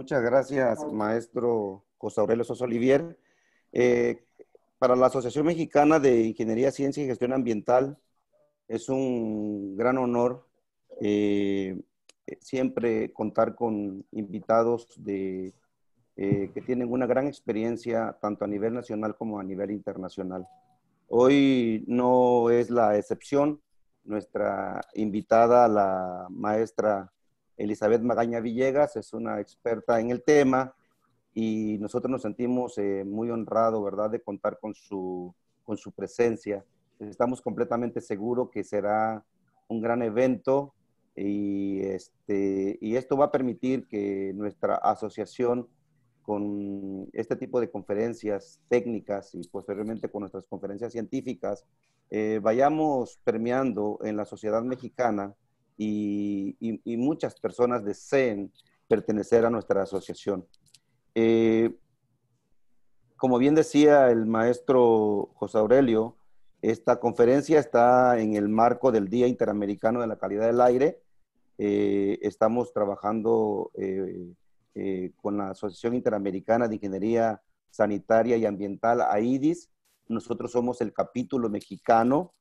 Muchas gracias, maestro José Aurelio Sosa Olivier. Eh, para la Asociación Mexicana de Ingeniería, Ciencia y Gestión Ambiental, es un gran honor eh, siempre contar con invitados eh, que tienen una gran experiencia tanto a nivel nacional como a nivel internacional. Hoy no es la excepción. Nuestra invitada, la maestra Elizabeth Magaña Villegas es una experta en el tema y nosotros nos sentimos eh, muy honrados, ¿verdad?, de contar con su, presencia. Estamos completamente seguros que será un gran evento y, este, y esto va a permitir que nuestra asociación con este tipo de conferencias técnicas y posteriormente con nuestras conferencias científicas, eh, vayamos permeando en la sociedad mexicana y, muchas personas deseen pertenecer a nuestra asociación. Eh, como bien decía el maestro José Aurelio, esta conferencia está en el marco del Día Interamericano de la Calidad del Aire. Eh, estamos trabajando eh, con la Asociación Interamericana de Ingeniería Sanitaria y Ambiental, AIDIS. Nosotros somos el capítulo mexicano.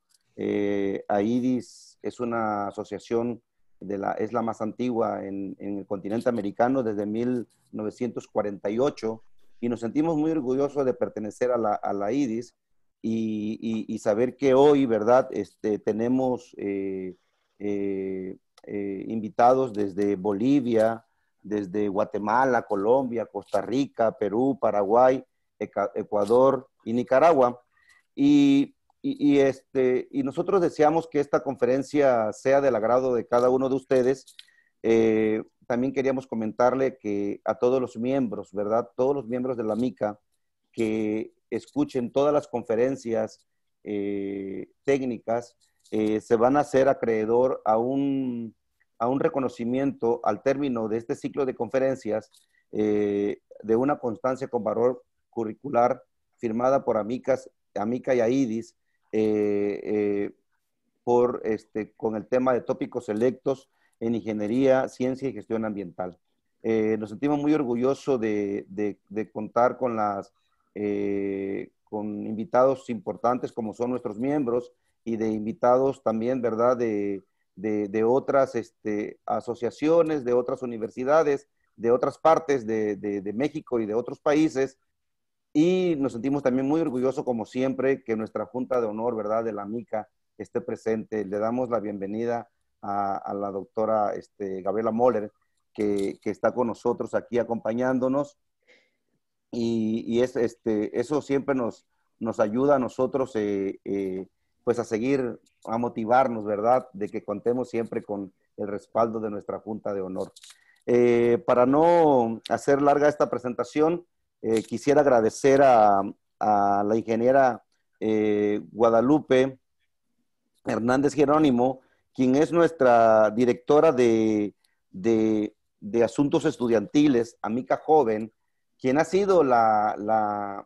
AIDIS es una asociación, de la, es la más antigua en, el continente americano desde 1948 y nos sentimos muy orgullosos de pertenecer a la, a IDIS y, saber que hoy, ¿verdad? Este, tenemos eh, eh, eh, invitados desde Bolivia, desde Guatemala, Colombia, Costa Rica, Perú, Paraguay, Ecuador y Nicaragua. Y y, este, nosotros deseamos que esta conferencia sea del agrado de cada uno de ustedes. Eh, también queríamos comentarle que a todos los miembros, ¿verdad? Todos los miembros de la MICA que escuchen todas las conferencias eh, técnicas, eh, se van a hacer acreedor a un, a reconocimiento al término de este ciclo de conferencias de una constancia con valor curricular firmada por AMICAS, AMICA y AIDIS, eh, eh, por, este, con el tema de tópicos selectos en ingeniería, ciencia y gestión ambiental. Eh, nos sentimos muy orgullosos de, contar con las con invitados importantes como son nuestros miembros y de invitados también, ¿verdad?, de, otras este, asociaciones, de otras universidades, de otras partes de, de, México y de otros países y nos sentimos también muy orgullosos, como siempre, que nuestra Junta de Honor, ¿verdad?, de la MICA esté presente. Le damos la bienvenida a, la doctora este, Gabriela Moller, que, está con nosotros aquí acompañándonos. Y, este, eso siempre nos, nos ayuda a nosotros eh, eh, pues a seguir, a motivarnos, ¿verdad? De que contemos siempre con el respaldo de nuestra Junta de Honor. Eh, para no hacer larga esta presentación, eh, quisiera agradecer a, la ingeniera eh, Guadalupe Hernández Jerónimo, quien es nuestra directora de, de, Asuntos Estudiantiles, Amica Joven, quien ha sido la,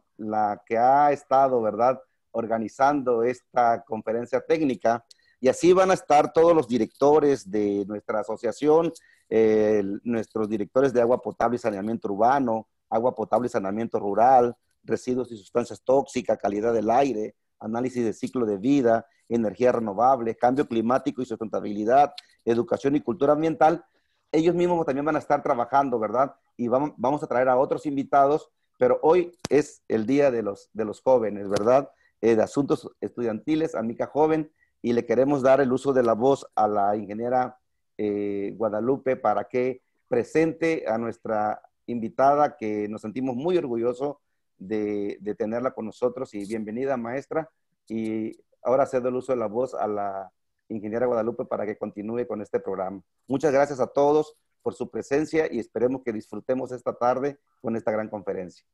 que ha estado, ¿verdad?, organizando esta conferencia técnica. Y así van a estar todos los directores de nuestra asociación, eh, nuestros directores de agua potable y saneamiento urbano, agua potable y saneamiento rural, residuos y sustancias tóxicas, calidad del aire, análisis de ciclo de vida, energía renovable, cambio climático y sustentabilidad, educación y cultura ambiental, ellos mismos también van a estar trabajando, ¿verdad? Y vamos, a traer a otros invitados, pero hoy es el Día de los, de los Jóvenes, ¿verdad? Eh, de Asuntos Estudiantiles, Mica Joven, y le queremos dar el uso de la voz a la ingeniera eh, Guadalupe para que presente a nuestra invitada que nos sentimos muy orgullosos de, tenerla con nosotros y bienvenida maestra. Y ahora cedo el uso de la voz a la ingeniera Guadalupe para que continúe con este programa. Muchas gracias a todos por su presencia y esperemos que disfrutemos esta tarde con esta gran conferencia.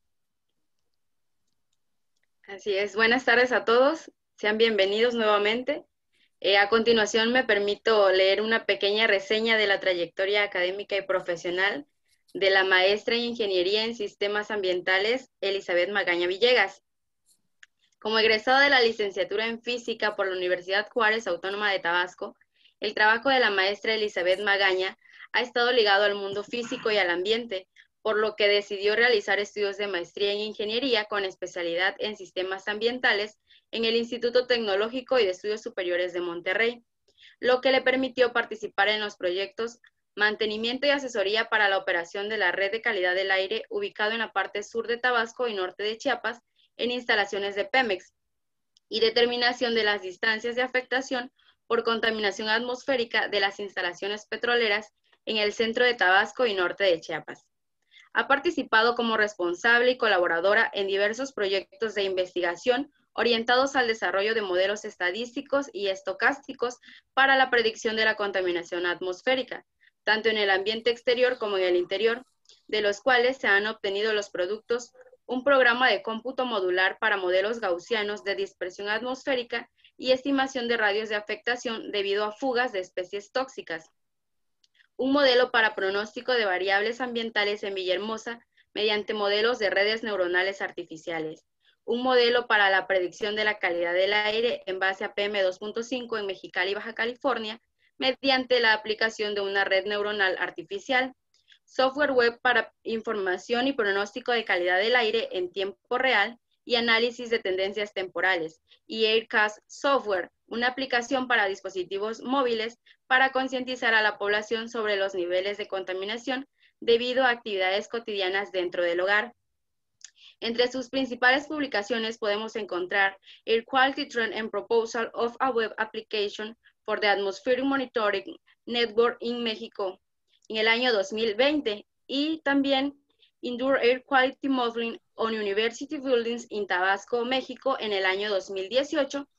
Así es, buenas tardes a todos, sean bienvenidos nuevamente. Eh, a continuación me permito leer una pequeña reseña de la trayectoria académica y profesional de la maestra en Ingeniería en Sistemas Ambientales Elizabeth Magaña Villegas. Como egresada de la licenciatura en Física por la Universidad Juárez Autónoma de Tabasco, el trabajo de la maestra Elizabeth Magaña ha estado ligado al mundo físico y al ambiente, por lo que decidió realizar estudios de maestría en ingeniería con especialidad en sistemas ambientales en el Instituto Tecnológico y de Estudios Superiores de Monterrey, lo que le permitió participar en los proyectos mantenimiento y asesoría para la operación de la red de calidad del aire ubicado en la parte sur de Tabasco y norte de Chiapas en instalaciones de Pemex y determinación de las distancias de afectación por contaminación atmosférica de las instalaciones petroleras en el centro de Tabasco y norte de Chiapas. Ha participado como responsable y colaboradora en diversos proyectos de investigación orientados al desarrollo de modelos estadísticos y estocásticos para la predicción de la contaminación atmosférica, tanto en el ambiente exterior como en el interior, de los cuales se han obtenido los productos, un programa de cómputo modular para modelos gaussianos de dispersión atmosférica y estimación de radios de afectación debido a fugas de especies tóxicas, un modelo para pronóstico de variables ambientales en Villahermosa mediante modelos de redes neuronales artificiales, un modelo para la predicción de la calidad del aire en base a PM2.5 en Mexicali, Baja California, mediante la aplicación de una red neuronal artificial, software web para información y pronóstico de calidad del aire en tiempo real y análisis de tendencias temporales, y Aircast Software, una aplicación para dispositivos móviles para concientizar a la población sobre los niveles de contaminación debido a actividades cotidianas dentro del hogar. Entre sus principales publicaciones podemos encontrar el Quality Trend and Proposal of a Web Application por the Atmospheric Monitoring Network in México en el año 2020 y también Indoor Air Quality Modeling on University Buildings in Tabasco, México en el año 2018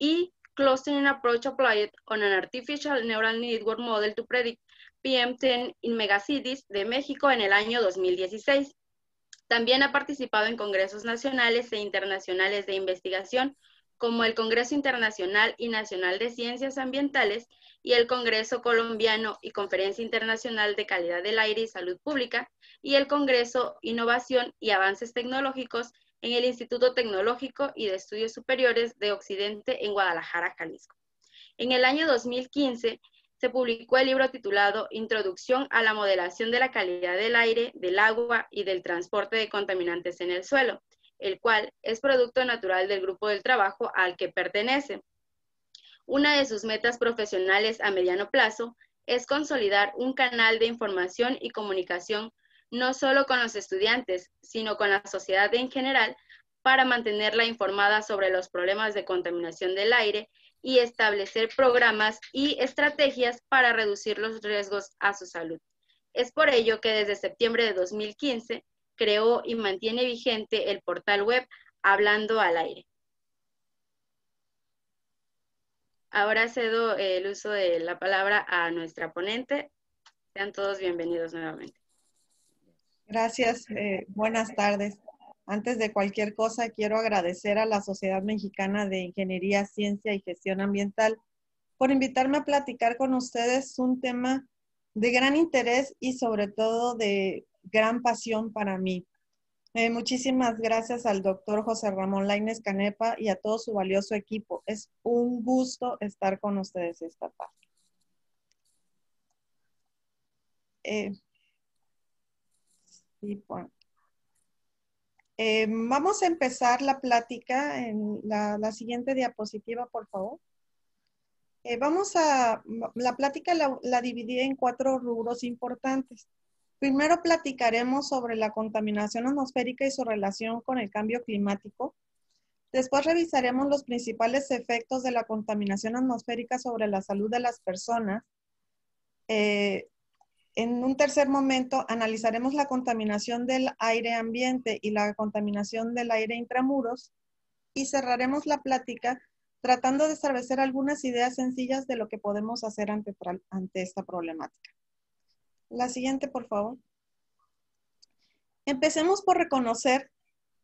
y an Approach Applied on an Artificial Neural Network Model to Predict PM10 in Megacities de México en el año 2016. También ha participado en congresos nacionales e internacionales de investigación como el Congreso Internacional y Nacional de Ciencias Ambientales y el Congreso Colombiano y Conferencia Internacional de Calidad del Aire y Salud Pública y el Congreso Innovación y Avances Tecnológicos en el Instituto Tecnológico y de Estudios Superiores de Occidente en Guadalajara, Jalisco. En el año 2015 se publicó el libro titulado Introducción a la modelación de la calidad del aire, del agua y del transporte de contaminantes en el suelo, el cual es producto natural del grupo del trabajo al que pertenece. Una de sus metas profesionales a mediano plazo es consolidar un canal de información y comunicación no solo con los estudiantes, sino con la sociedad en general para mantenerla informada sobre los problemas de contaminación del aire y establecer programas y estrategias para reducir los riesgos a su salud. Es por ello que desde septiembre de 2015 creó y mantiene vigente el portal web Hablando al Aire. Ahora cedo el uso de la palabra a nuestra ponente. Sean todos bienvenidos nuevamente. Gracias. Eh, buenas tardes. Antes de cualquier cosa, quiero agradecer a la Sociedad Mexicana de Ingeniería, Ciencia y Gestión Ambiental por invitarme a platicar con ustedes un tema de gran interés y sobre todo de gran pasión para mí. Eh, muchísimas gracias al doctor José Ramón Laines Canepa y a todo su valioso equipo. Es un gusto estar con ustedes esta tarde. Eh, eh, vamos a empezar la plática en la, siguiente diapositiva, por favor. vamos a, la plática la, la dividí en cuatro rubros importantes. Primero platicaremos sobre la contaminación atmosférica y su relación con el cambio climático. Después revisaremos los principales efectos de la contaminación atmosférica sobre la salud de las personas. Eh, en un tercer momento analizaremos la contaminación del aire ambiente y la contaminación del aire intramuros y cerraremos la plática tratando de establecer algunas ideas sencillas de lo que podemos hacer ante esta problemática. La siguiente, por favor. Empecemos por reconocer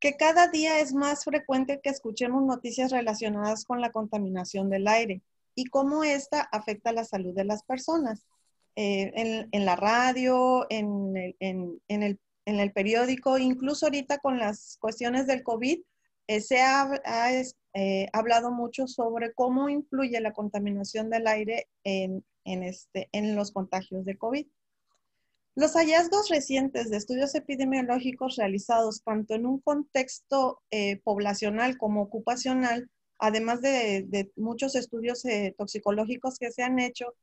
que cada día es más frecuente que escuchemos noticias relacionadas con la contaminación del aire y cómo esta afecta la salud de las personas. Eh, en, la radio, en el, periódico, incluso ahorita con las cuestiones del COVID, eh, se ha, eh, hablado mucho sobre cómo influye la contaminación del aire en, en este, los contagios de COVID. Los hallazgos recientes de estudios epidemiológicos realizados tanto en un contexto eh, poblacional como ocupacional, además de, muchos estudios eh, toxicológicos que se han hecho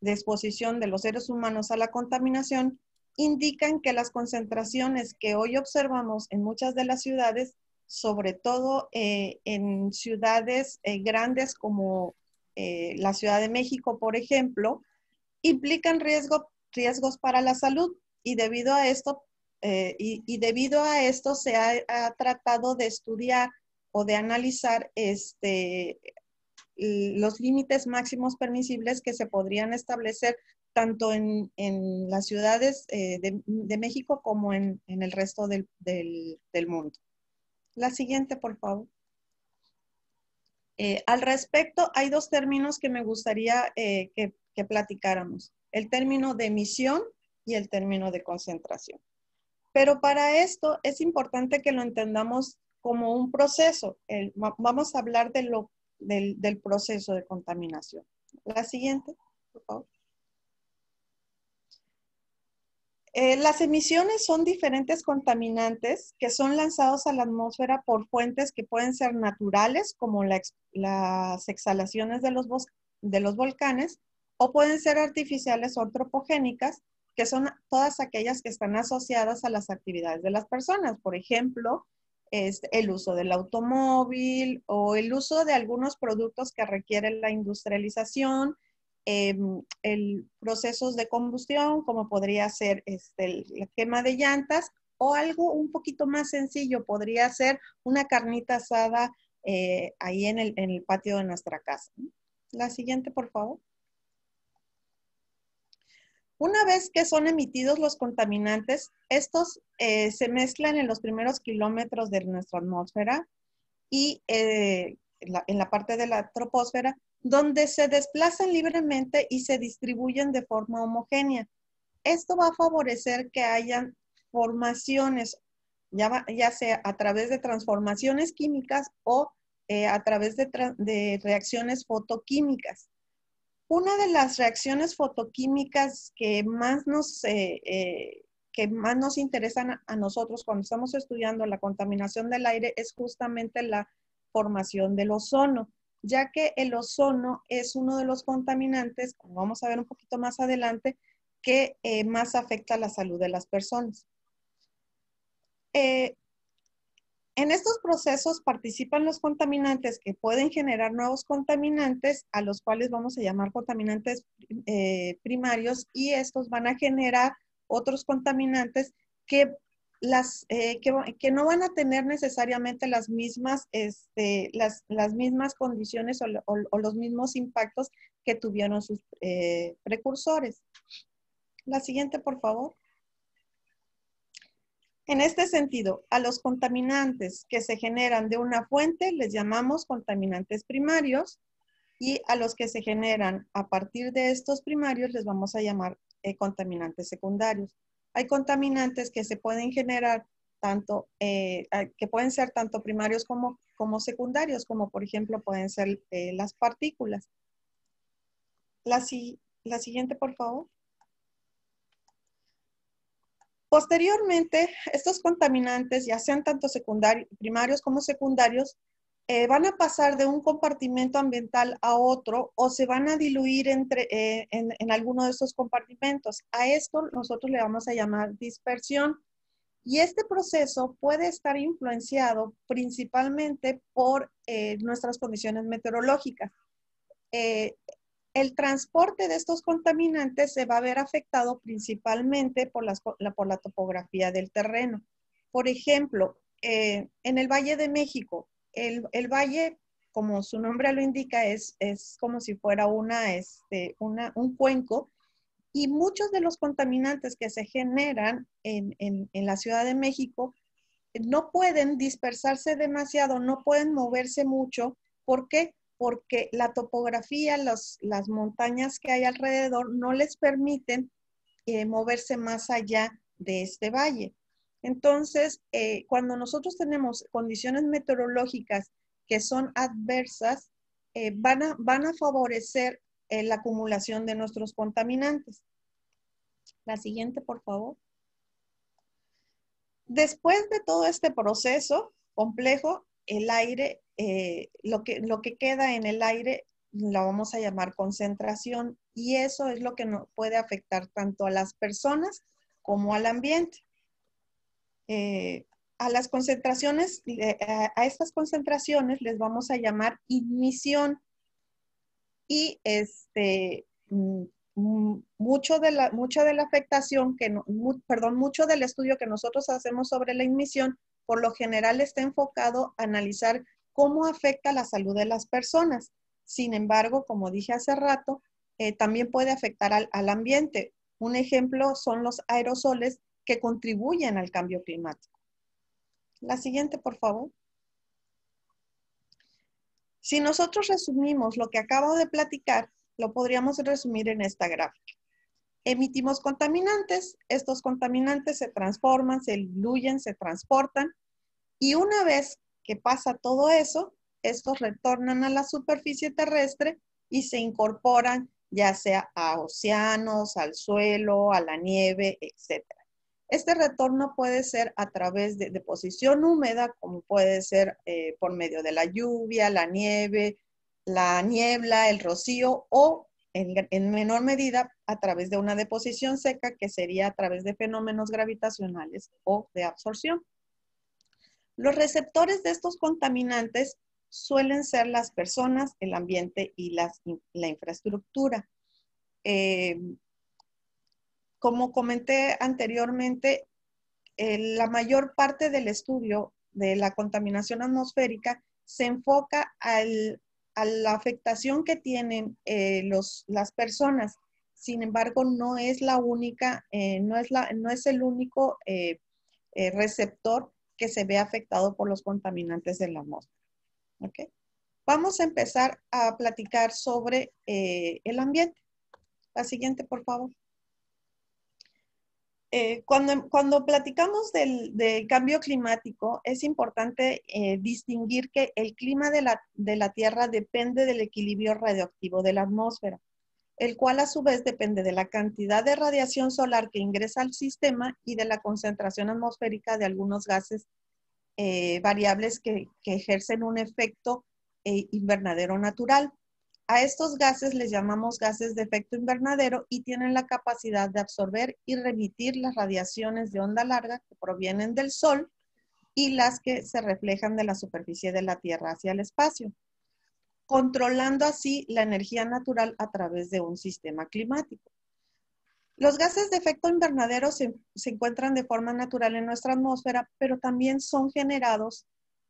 de exposición de los seres humanos a la contaminación, indican que las concentraciones que hoy observamos en muchas de las ciudades, sobre todo eh, en ciudades grandes como la Ciudad de México, por ejemplo, implican riesgo riesgos para la salud y debido a esto, eh, y, debido a esto se ha, tratado de estudiar o de analizar este, los límites máximos permisibles que se podrían establecer tanto en, las ciudades eh, de, México como en, el resto del, mundo. La siguiente, por favor. Eh, al respecto, hay dos términos que me gustaría que platicáramos el término de emisión y el término de concentración. Pero para esto es importante que lo entendamos como un proceso. vamos a hablar del, proceso de contaminación. La siguiente, por favor. Eh, las emisiones son diferentes contaminantes que son lanzados a la atmósfera por fuentes que pueden ser naturales, como las exhalaciones de los volcanes, o pueden ser artificiales o antropogénicas, que son todas aquellas que están asociadas a las actividades de las personas. Por ejemplo, es este, el uso del automóvil o el uso de algunos productos que requieren la industrialización, em, el procesos de combustión, como podría ser este, la quema de llantas, o algo un poquito más sencillo, podría ser una carnita asada eh, ahí en el patio de nuestra casa. La siguiente, por favor. Una vez que son emitidos los contaminantes, estos eh, se mezclan en los primeros kilómetros de nuestra atmósfera y eh, en, la, parte de la troposfera, donde se desplazan libremente y se distribuyen de forma homogénea. Esto va a favorecer que hayan formaciones, ya, sea a través de transformaciones químicas o eh, a través de reacciones fotoquímicas. Una de las reacciones fotoquímicas que más nos, eh, eh, que más nos interesan a nosotros cuando estamos estudiando la contaminación del aire es justamente la formación del ozono, ya que el ozono es uno de los contaminantes, como vamos a ver un poquito más adelante, que eh, más afecta a la salud de las personas. En estos procesos participan los contaminantes que pueden generar nuevos contaminantes, a los cuales vamos a llamar contaminantes eh, primarios, y estos van a generar otros contaminantes que, las, eh, que, no van a tener necesariamente las mismas, este, las, mismas condiciones o, los mismos impactos que tuvieron sus eh, precursores. La siguiente, por favor. En este sentido, a los contaminantes que se generan de una fuente les llamamos contaminantes primarios y a los que se generan a partir de estos primarios les vamos a llamar eh, contaminantes secundarios. Hay contaminantes que se pueden generar tanto, eh, que pueden ser tanto primarios como, como secundarios, como por ejemplo pueden ser eh, las partículas. la siguiente, por favor. Posteriormente, estos contaminantes, ya sean tanto primarios como secundarios, eh, van a pasar de un compartimento ambiental a otro o se van a diluir entre, eh, en, alguno de esos compartimentos. A esto nosotros le vamos a llamar dispersión. Y este proceso puede estar influenciado principalmente por eh, nuestras condiciones meteorológicas. El transporte de estos contaminantes se va a ver afectado principalmente por, las, por la topografía del terreno. Por ejemplo, eh, en el Valle de México, el, valle, como su nombre lo indica, es, es como si fuera una, este, un cuenco y muchos de los contaminantes que se generan en, en la Ciudad de México no pueden dispersarse demasiado, no pueden moverse mucho. ¿Por qué? porque la topografía, las montañas que hay alrededor no les permiten eh, moverse más allá de este valle. Entonces, eh, cuando nosotros tenemos condiciones meteorológicas que son adversas, eh, van, a, van, a, favorecer la acumulación de nuestros contaminantes. La siguiente, por favor. Después de todo este proceso complejo, el aire eh, lo, que, lo que queda en el aire la vamos a llamar concentración y eso es lo que nos puede afectar tanto a las personas como al ambiente. Eh, a las concentraciones, a, estas concentraciones les vamos a llamar ignición y este, mm, mm, mucho de la, mucha de la afectación, que perdón, mucho del estudio que nosotros hacemos sobre la ignición, por lo general está enfocado a analizar cómo afecta la salud de las personas. Sin embargo, como dije hace rato, eh, también puede afectar al, al ambiente. Un ejemplo son los aerosoles que contribuyen al cambio climático. La siguiente, por favor. Si nosotros resumimos lo que acabo de platicar, lo podríamos resumir en esta gráfica. Emitimos contaminantes, estos contaminantes se transforman, se diluyen, se transportan y una vez que pasa todo eso, estos retornan a la superficie terrestre y se incorporan ya sea a océanos, al suelo, a la nieve, etc. Este retorno puede ser a través de deposición húmeda, como puede ser eh, por medio de la lluvia, la nieve, la niebla, el rocío o en, menor medida a través de una deposición seca que sería a través de fenómenos gravitacionales o de absorción. Los receptores de estos contaminantes suelen ser las personas, el ambiente y la infraestructura. Eh, como comenté anteriormente, eh, la mayor parte del estudio de la contaminación atmosférica se enfoca a la afectación que tienen eh, las personas. Sin embargo, no es la única, no, es el único receptor que se ve afectado por los contaminantes de la atmósfera. Vamos a empezar a platicar sobre eh, el ambiente. La siguiente, por favor. Eh, cuando, platicamos del, cambio climático, es importante eh, distinguir que el clima de la Tierra depende del equilibrio radioactivo de la atmósfera el cual a su vez depende de la cantidad de radiación solar que ingresa al sistema y de la concentración atmosférica de algunos gases eh, variables que, ejercen un efecto eh, invernadero natural. A estos gases les llamamos gases de efecto invernadero y tienen la capacidad de absorber y remitir las radiaciones de onda larga que provienen del Sol y las que se reflejan de la superficie de la Tierra hacia el espacio controlando así la energía natural a través de un sistema climático. Los gases de efecto invernadero se, encuentran de forma natural en nuestra atmósfera, pero también son generados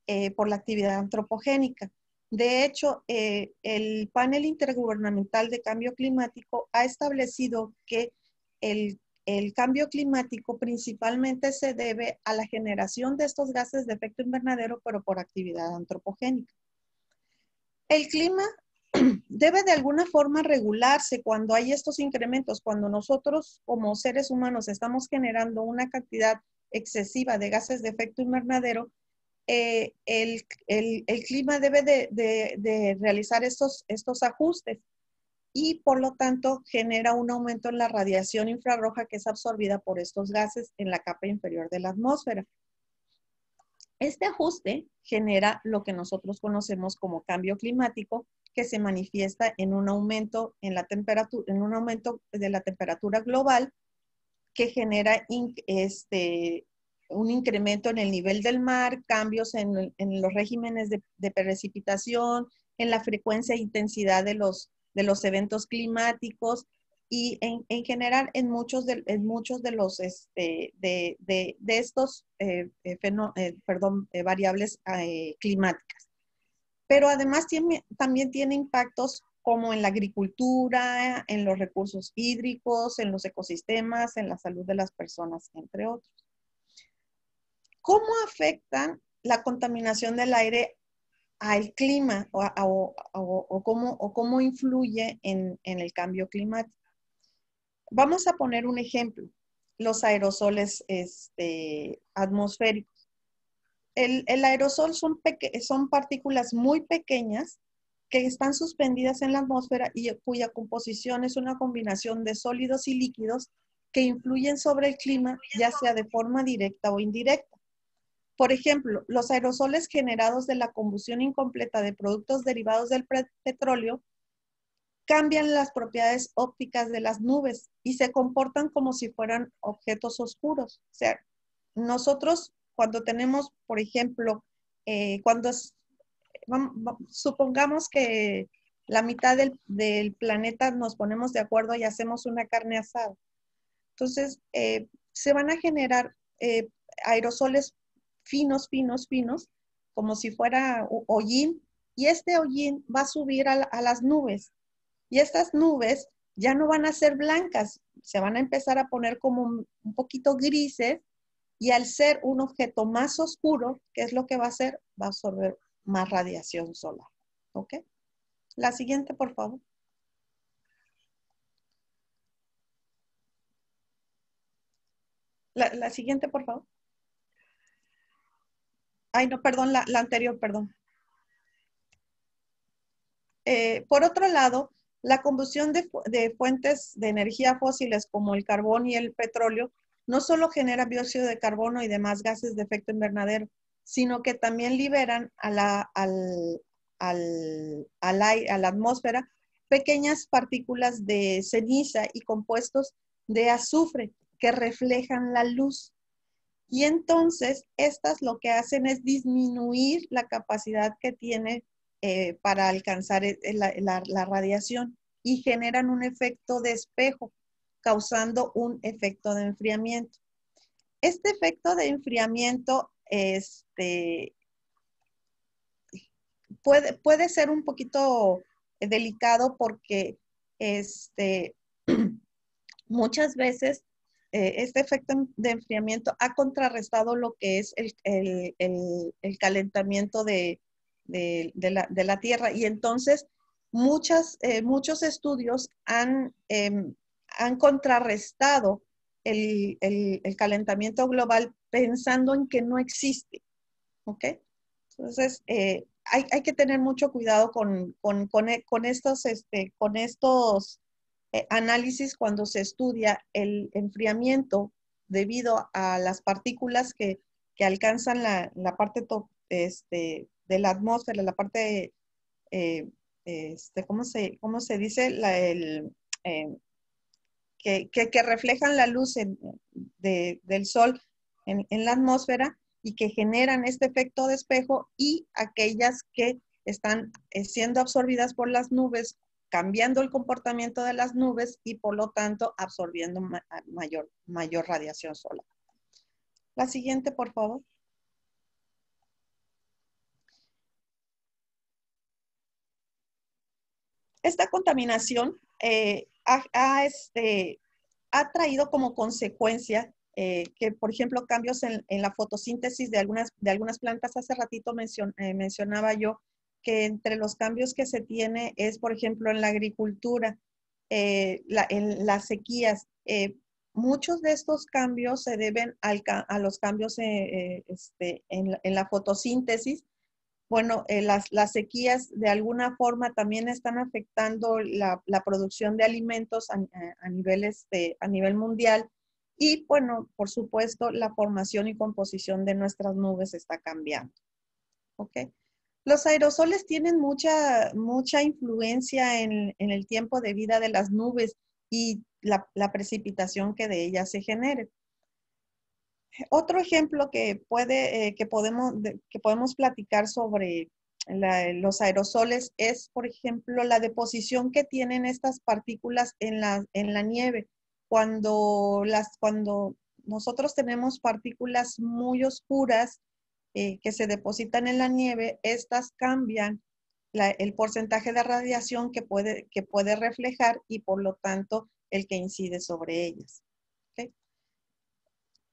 eh, por la actividad antropogénica. De hecho, eh, el panel intergubernamental de cambio climático ha establecido que el, el, cambio climático principalmente se debe a la generación de estos gases de efecto invernadero, pero por actividad antropogénica. El clima debe de alguna forma regularse cuando hay estos incrementos, cuando nosotros como seres humanos estamos generando una cantidad excesiva de gases de efecto invernadero, eh, el, clima debe de, realizar estos ajustes y por lo tanto genera un aumento en la radiación infrarroja que es absorbida por estos gases en la capa inferior de la atmósfera. Este ajuste genera lo que nosotros conocemos como cambio climático, que se manifiesta en un aumento, en la en un aumento de la temperatura global que genera este, un incremento en el nivel del mar, cambios en, los regímenes de, precipitación, en la frecuencia e intensidad de los, de los eventos climáticos, y en, en, general en muchos de, en muchos de los este, de, de, de estos eh, eh, eh, perdón, variables climáticas. Pero además tiene, también tiene impactos como en la agricultura, en los recursos hídricos, en los ecosistemas, en la salud de las personas, entre otros. ¿Cómo afecta la contaminación del aire al clima o, o, o cómo, cómo, influye en, en el cambio climático? Vamos a poner un ejemplo, los aerosoles este, atmosféricos. El, aerosol son partículas muy pequeñas que están suspendidas en la atmósfera y cuya composición es una combinación de sólidos y líquidos que influyen sobre el clima, ya sea de forma directa o indirecta. Por ejemplo, los aerosoles generados de la combustión incompleta de productos derivados del petróleo cambian las propiedades ópticas de las nubes y se comportan como si fueran objetos oscuros. O sea, nosotros cuando tenemos, por ejemplo, eh, cuando supongamos que la mitad del, planeta nos ponemos de acuerdo y hacemos una carne asada. Entonces, eh, se van a generar eh, aerosoles finos, finos, finos, como si fuera hollín, y este hollín va a subir a las nubes y estas nubes ya no van a ser blancas, se van a empezar a poner como un, poquito grises y al ser un objeto más oscuro, ¿qué es lo que va a hacer? Va a absorber más radiación solar. ¿Ok? La siguiente, por favor. La, la siguiente, por favor. Ay, no, perdón, la, anterior, perdón. Eh, por otro lado, la combustión de, fuentes de energía fósiles como el carbón y el petróleo no solo genera dióxido de carbono y demás gases de efecto invernadero, sino que también liberan a la, a la atmósfera pequeñas partículas de ceniza y compuestos de azufre que reflejan la luz. Y entonces, estas lo que hacen es disminuir la capacidad que tiene eh, para alcanzar eh, eh, la, radiación y generan un efecto de espejo, causando un efecto de enfriamiento. Este efecto de enfriamiento este, puede, puede ser un poquito delicado porque este, muchas veces este efecto de enfriamiento ha contrarrestado lo que es el calentamiento de, de, la, de la, Tierra. Y entonces muchas, eh, muchos estudios han, em, han contrarrestado el, calentamiento global pensando en que no existe. ¿Ok? Entonces, eh, hay, que tener mucho cuidado con, e, estos, este, con estos eh, análisis cuando se estudia el enfriamiento debido a las partículas que, alcanzan la, parte este, de la atmósfera, la parte, eh, este, ¿cómo, se, dice? La, el, eh, que, que, reflejan la luz del sol en, la atmósfera y que generan este efecto de espejo y aquellas que están eh, siendo absorbidas por las nubes, cambiando el comportamiento de las nubes y por lo tanto absorbiendo mayor, mayor radiación solar. La siguiente, por favor. esta contaminación eh, este, ha, traído como consecuencia eh, que, por ejemplo, cambios en, la fotosíntesis de algunas, de algunas plantas. Hace ratito eh, mencionaba yo que entre los cambios que se tiene es, por ejemplo, en la agricultura, en las sequías. muchos de estos cambios se deben a los cambios este, en la fotosíntesis bueno, eh, las, sequías de alguna forma también están afectando la, producción de alimentos a, nivel este, a nivel mundial. Y bueno, por supuesto, la formación y composición de nuestras nubes está cambiando. Los aerosoles tienen mucha, mucha influencia en, el tiempo de vida de las nubes y la, la precipitación que de ellas se genere. Otro ejemplo que, puede, eh, que, podemos, que podemos platicar sobre los aerosoles es, por ejemplo, la deposición que tienen estas partículas en la, en la nieve. Cuando, las, cuando nosotros tenemos partículas muy oscuras eh, que se depositan en la nieve, estas cambian el porcentaje de radiación que puede, que puede reflejar y por lo tanto el que incide sobre ellas.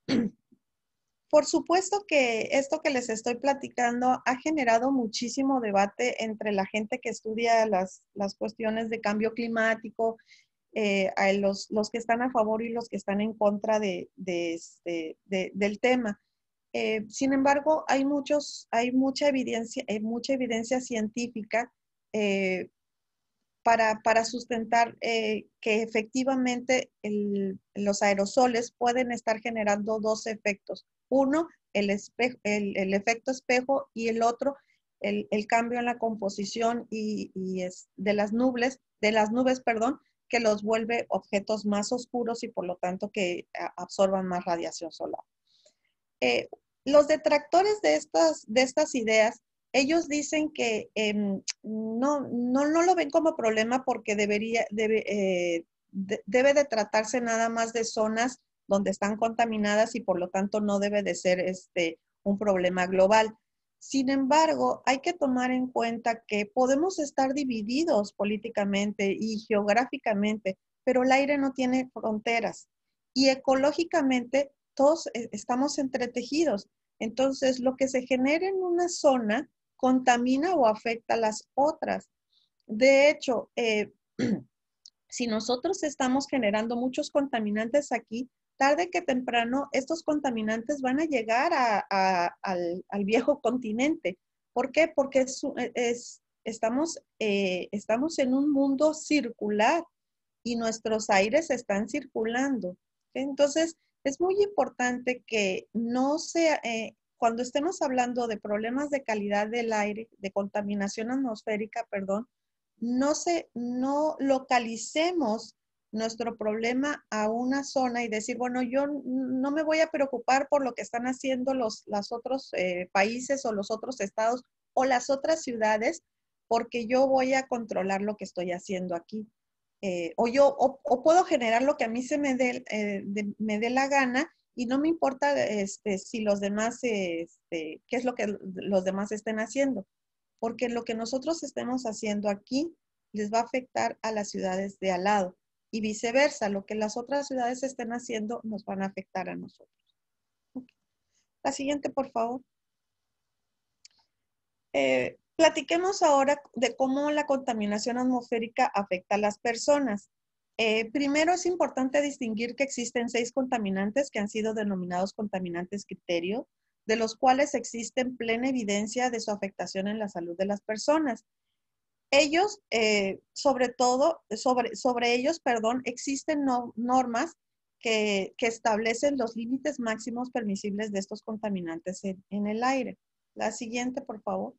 Por supuesto que esto que les estoy platicando ha generado muchísimo debate entre la gente que estudia las, cuestiones de cambio climático, eh, a los, que están a favor y los que están en contra de, este, del tema. Eh, sin embargo, hay, muchos, hay, mucha, evidencia, hay eh, mucha evidencia científica para, sustentar que efectivamente los aerosoles pueden estar generando dos efectos. Uno, el, efecto espejo y el otro, el, cambio en la composición y, de las nubes, de las nubes, perdón, que los vuelve objetos más oscuros y por lo tanto que absorban más radiación solar. Eh, los detractores de estas, de estas ideas, ellos dicen que em, no, no, lo ven como problema porque debería, debe, eh, debe de tratarse nada más de zonas donde están contaminadas y por lo tanto no debe de ser este, un problema global. Sin embargo, hay que tomar en cuenta que podemos estar divididos políticamente y geográficamente, pero el aire no tiene fronteras y ecológicamente todos eh, estamos entretejidos. Entonces, lo que se genera en una zona contamina o afecta a las otras. De hecho, eh, si nosotros estamos generando muchos contaminantes aquí, tarde que temprano estos contaminantes van a llegar al, viejo continente. ¿Por qué? Porque e, estamos, eh, estamos en un mundo circular y nuestros aires están circulando. Entonces, es muy importante que no sea, eh, cuando estemos hablando de problemas de calidad del aire, de contaminación atmosférica, perdón, no, se, no localicemos nuestro problema a una zona y decir, bueno, yo no me voy a preocupar por lo que están haciendo los, otros eh, países o los otros estados o las otras ciudades, porque yo voy a controlar lo que estoy haciendo aquí. Eh, o yo o, puedo generar lo que a mí se me dé, eh, me dé la gana y no me importa este, si los demás, este, qué es lo que los demás estén haciendo, porque lo que nosotros estemos haciendo aquí les va a afectar a las ciudades de al lado y viceversa. Lo que las otras ciudades estén haciendo nos van a afectar a nosotros. La siguiente, por favor. Eh, platiquemos ahora de cómo la contaminación atmosférica afecta a las personas. Eh, primero es importante distinguir que existen seis contaminantes que han sido denominados contaminantes criterio, de los cuales existe plena evidencia de su afectación en la salud de las personas ellos, eh, sobre todo, sobre, sobre ellos, perdón, existen normas que, establecen los límites máximos permisibles de estos contaminantes en, el aire. La siguiente, por favor.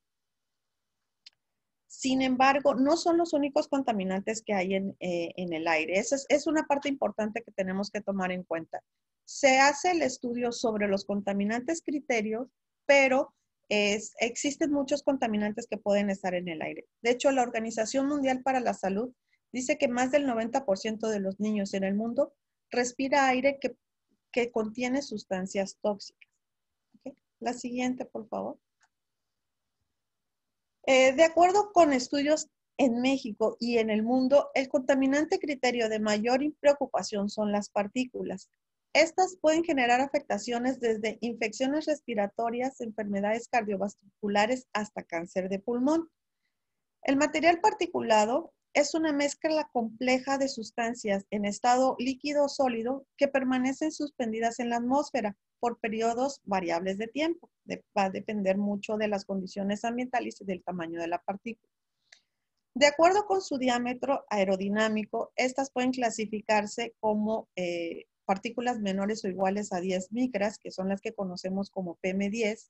Sin embargo, no son los únicos contaminantes que hay en, eh, el aire. Esa es, una parte importante que tenemos que tomar en cuenta. Se hace el estudio sobre los contaminantes criterios, pero existen muchos contaminantes que pueden estar en el aire. De hecho, la Organización Mundial para la Salud dice que más del 90% de los niños en el mundo respira aire que, contiene sustancias tóxicas. La siguiente, por favor. Eh, de acuerdo con estudios en México y en el mundo, el contaminante criterio de mayor preocupación son las partículas. Estas pueden generar afectaciones desde infecciones respiratorias, enfermedades cardiovasculares hasta cáncer de pulmón. El material particulado es una mezcla compleja de sustancias en estado líquido o sólido que permanecen suspendidas en la atmósfera por periodos variables de tiempo. va a depender mucho de las condiciones ambientales y del tamaño de la partícula. De acuerdo con su diámetro aerodinámico, estas pueden clasificarse como eh, partículas menores o iguales a 10 micras, que son las que conocemos como PM10,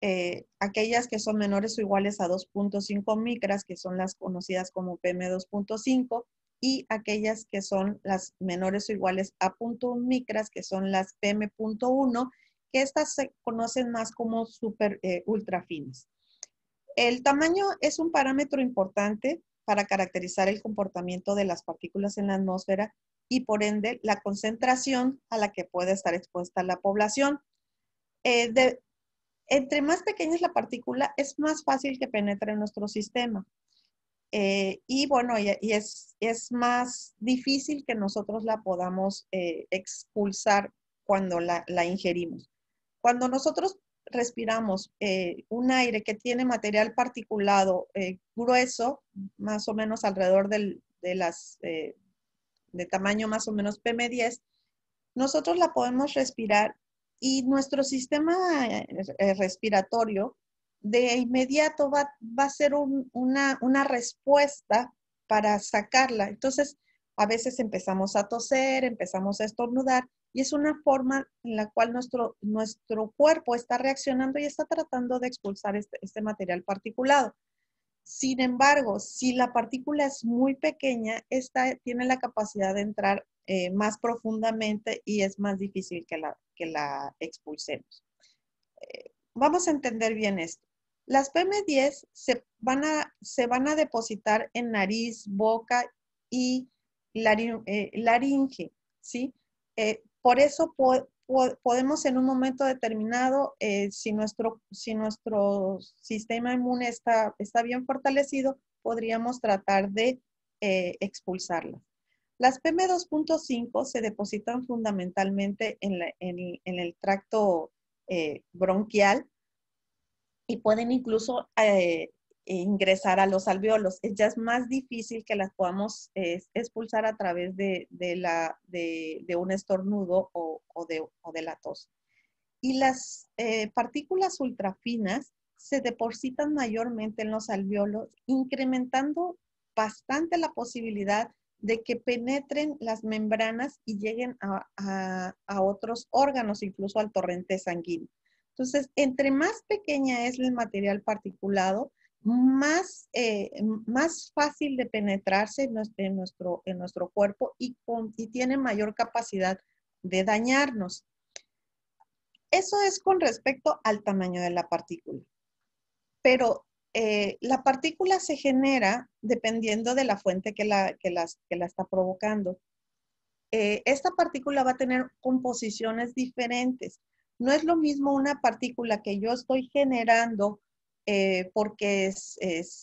eh, aquellas que son menores o iguales a 2.5 micras, que son las conocidas como PM2.5, y aquellas que son las menores o iguales a 0.1 micras, que son las PM.1, que estas se conocen más como super eh, El tamaño es un parámetro importante para caracterizar el comportamiento de las partículas en la atmósfera y por ende la concentración a la que puede estar expuesta la población. Eh, entre más pequeña es la partícula, es más fácil que penetre en nuestro sistema. Eh, y bueno, y, es, es, más difícil que nosotros la podamos eh, expulsar cuando la, la, ingerimos. Cuando nosotros respiramos un aire que tiene material particulado grueso, más o menos alrededor del, de las de tamaño más o menos PM10, nosotros la podemos respirar y nuestro sistema eh, respiratorio de inmediato va, a ser una, respuesta para sacarla. Entonces, a veces empezamos a toser, empezamos a estornudar y es una forma en la cual nuestro, nuestro cuerpo está reaccionando y está tratando de expulsar este, este material particulado. Sin embargo, si la partícula es muy pequeña, esta tiene la capacidad de entrar eh, más profundamente y es más difícil que la, que la expulsemos. Eh, vamos a entender bien esto. Las PM10 se van a, se van a depositar en nariz, boca y eh, laringe, ¿sí? por eso podemos en un momento determinado, eh, si, nuestro, si nuestro sistema inmune está, está bien fortalecido, podríamos tratar de eh, expulsarlas. Las PM2.5 se depositan fundamentalmente en, el tracto eh, bronquial y pueden incluso eh, e ingresar a los alveolos. Es ya es más difícil que las podamos expulsar a través de, un estornudo o, de, la tos. Y las eh, partículas ultrafinas se depositan mayormente en los alveolos, incrementando bastante la posibilidad de que penetren las membranas y lleguen a, a otros órganos, incluso al torrente sanguíneo. Entonces, entre más pequeña es el material particulado, eh, más, fácil de penetrarse en nuestro, cuerpo y, tiene mayor capacidad de dañarnos. Eso es con respecto al tamaño de la partícula. Pero eh, la partícula se genera dependiendo de la fuente que la, está provocando. Eh, esta partícula va a tener composiciones diferentes. No es lo mismo una partícula que yo estoy generando eh, porque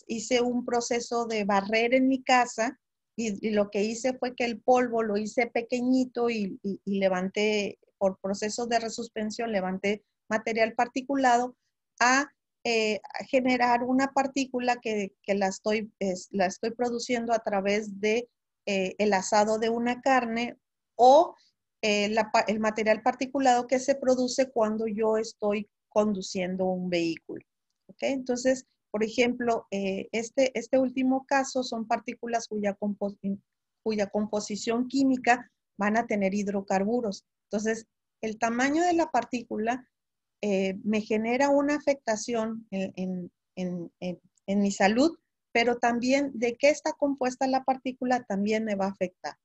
hice un proceso de barrer en mi casa y, lo que hice fue que el polvo lo hice pequeñito y, y, levanté, por proceso de resuspensión, levanté material particulado a eh, generar una partícula que, la, estoy, la estoy produciendo a través de eh, el asado de una carne o el material particulado que se produce cuando yo estoy conduciendo un vehículo. Entonces, por ejemplo, eh, este, este, último caso son partículas cuya, composición química van a tener hidrocarburos. Entonces, el tamaño de la partícula eh, me genera una afectación en, en, en mi salud, pero también de qué está compuesta la partícula también me va a afectar.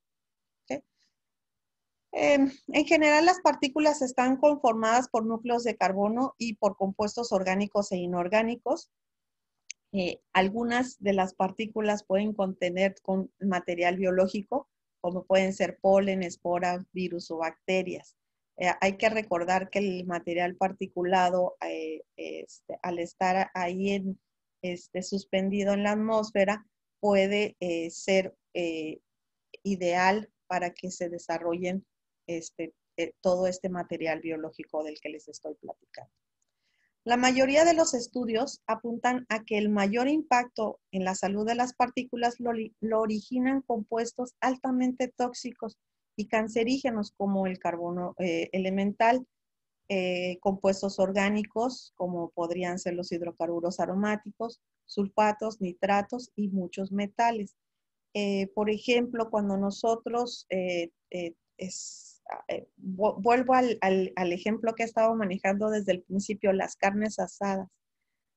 Em, en general, las partículas están conformadas por núcleos de carbono y por compuestos orgánicos e inorgánicos. Eh, algunas de las partículas pueden contener material biológico, como pueden ser polen, esporas, virus o bacterias. Eh, hay que recordar que el material particulado, eh, este, al estar ahí este, suspendido en la atmósfera, puede ser ideal para que se desarrollen este, eh, todo este material biológico del que les estoy platicando. La mayoría de los estudios apuntan a que el mayor impacto en la salud de las partículas lo, originan compuestos altamente tóxicos y cancerígenos como el carbono eh, elemental, eh, compuestos orgánicos como podrían ser los hidrocarburos aromáticos, sulfatos, nitratos y muchos metales. por ejemplo, cuando nosotros es, Ah, eh, vuelvo al, ejemplo que he estado manejando desde el principio, las carnes asadas.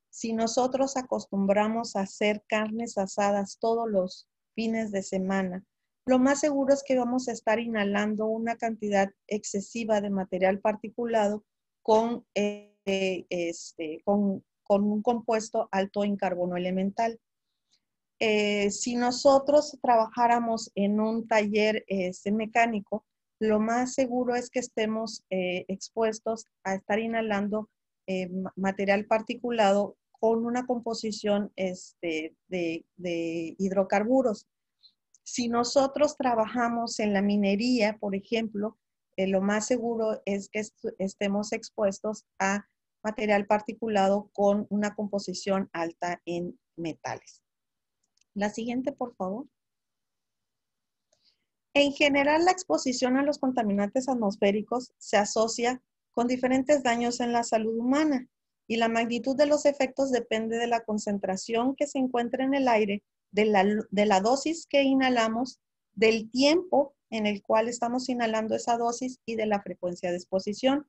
Si nosotros acostumbramos a hacer carnes asadas todos los fines de semana, lo más seguro es que vamos a estar inhalando una cantidad excesiva de material particulado con, eh, este, con, un compuesto alto en carbono elemental. Eh, si nosotros trabajáramos en un taller este, mecánico, lo más seguro es que estemos eh, expuestos a estar inhalando eh, material particulado con una composición este, de, hidrocarburos. Si nosotros trabajamos en la minería, por ejemplo, eh, lo más seguro es que estemos expuestos a material particulado con una composición alta en metales. La siguiente, por favor. En general, la exposición a los contaminantes atmosféricos se asocia con diferentes daños en la salud humana y la magnitud de los efectos depende de la concentración que se encuentra en el aire, de la, dosis que inhalamos, del tiempo en el cual estamos inhalando esa dosis y de la frecuencia de exposición,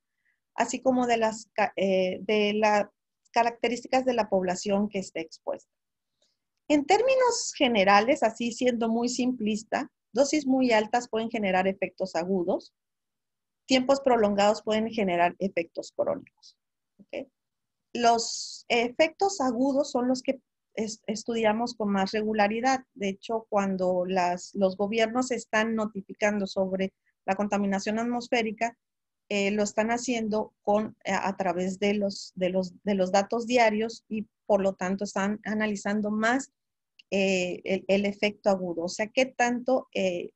así como de las, eh, de las características de la población que esté expuesta. En términos generales, así siendo muy simplista, Dosis muy altas pueden generar efectos agudos. Tiempos prolongados pueden generar efectos crónicos. Los efectos agudos son los que estudiamos con más regularidad. De hecho, cuando los gobiernos están notificando sobre la contaminación atmosférica, eh, lo están haciendo eh, a, través de los datos diarios y por lo tanto están analizando más eh, el, efecto agudo, o sea, qué, tanto, eh,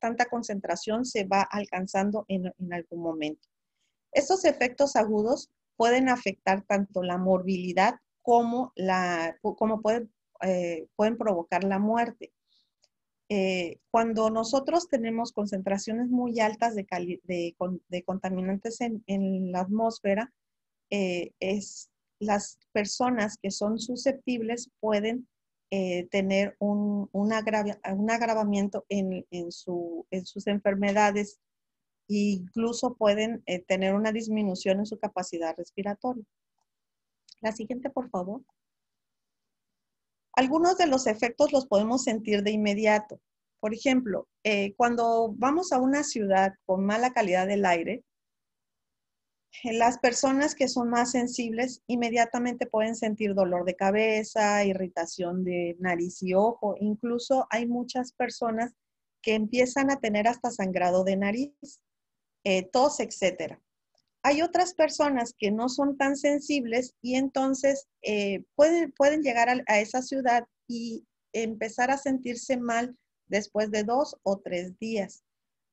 tanta concentración se va alcanzando en, algún momento. Estos efectos agudos pueden afectar tanto la morbilidad como, la, como pueden, eh, pueden provocar la muerte. cuando nosotros tenemos concentraciones muy altas de, contaminantes en, en, la atmósfera, es, las personas que son susceptibles pueden eh, tener un, un agravamiento en, en, sus enfermedades e incluso pueden eh, tener una disminución en su capacidad respiratoria. La siguiente, por favor. Algunos de los efectos los podemos sentir de inmediato. Por ejemplo, eh, cuando vamos a una ciudad con mala calidad del aire, las personas que son más sensibles inmediatamente pueden sentir dolor de cabeza, irritación de nariz y ojo. Incluso hay muchas personas que empiezan a tener hasta sangrado de nariz, eh, tos, etc. Hay otras personas que no son tan sensibles y entonces eh, pueden, llegar a esa ciudad y empezar a sentirse mal después de dos o tres días.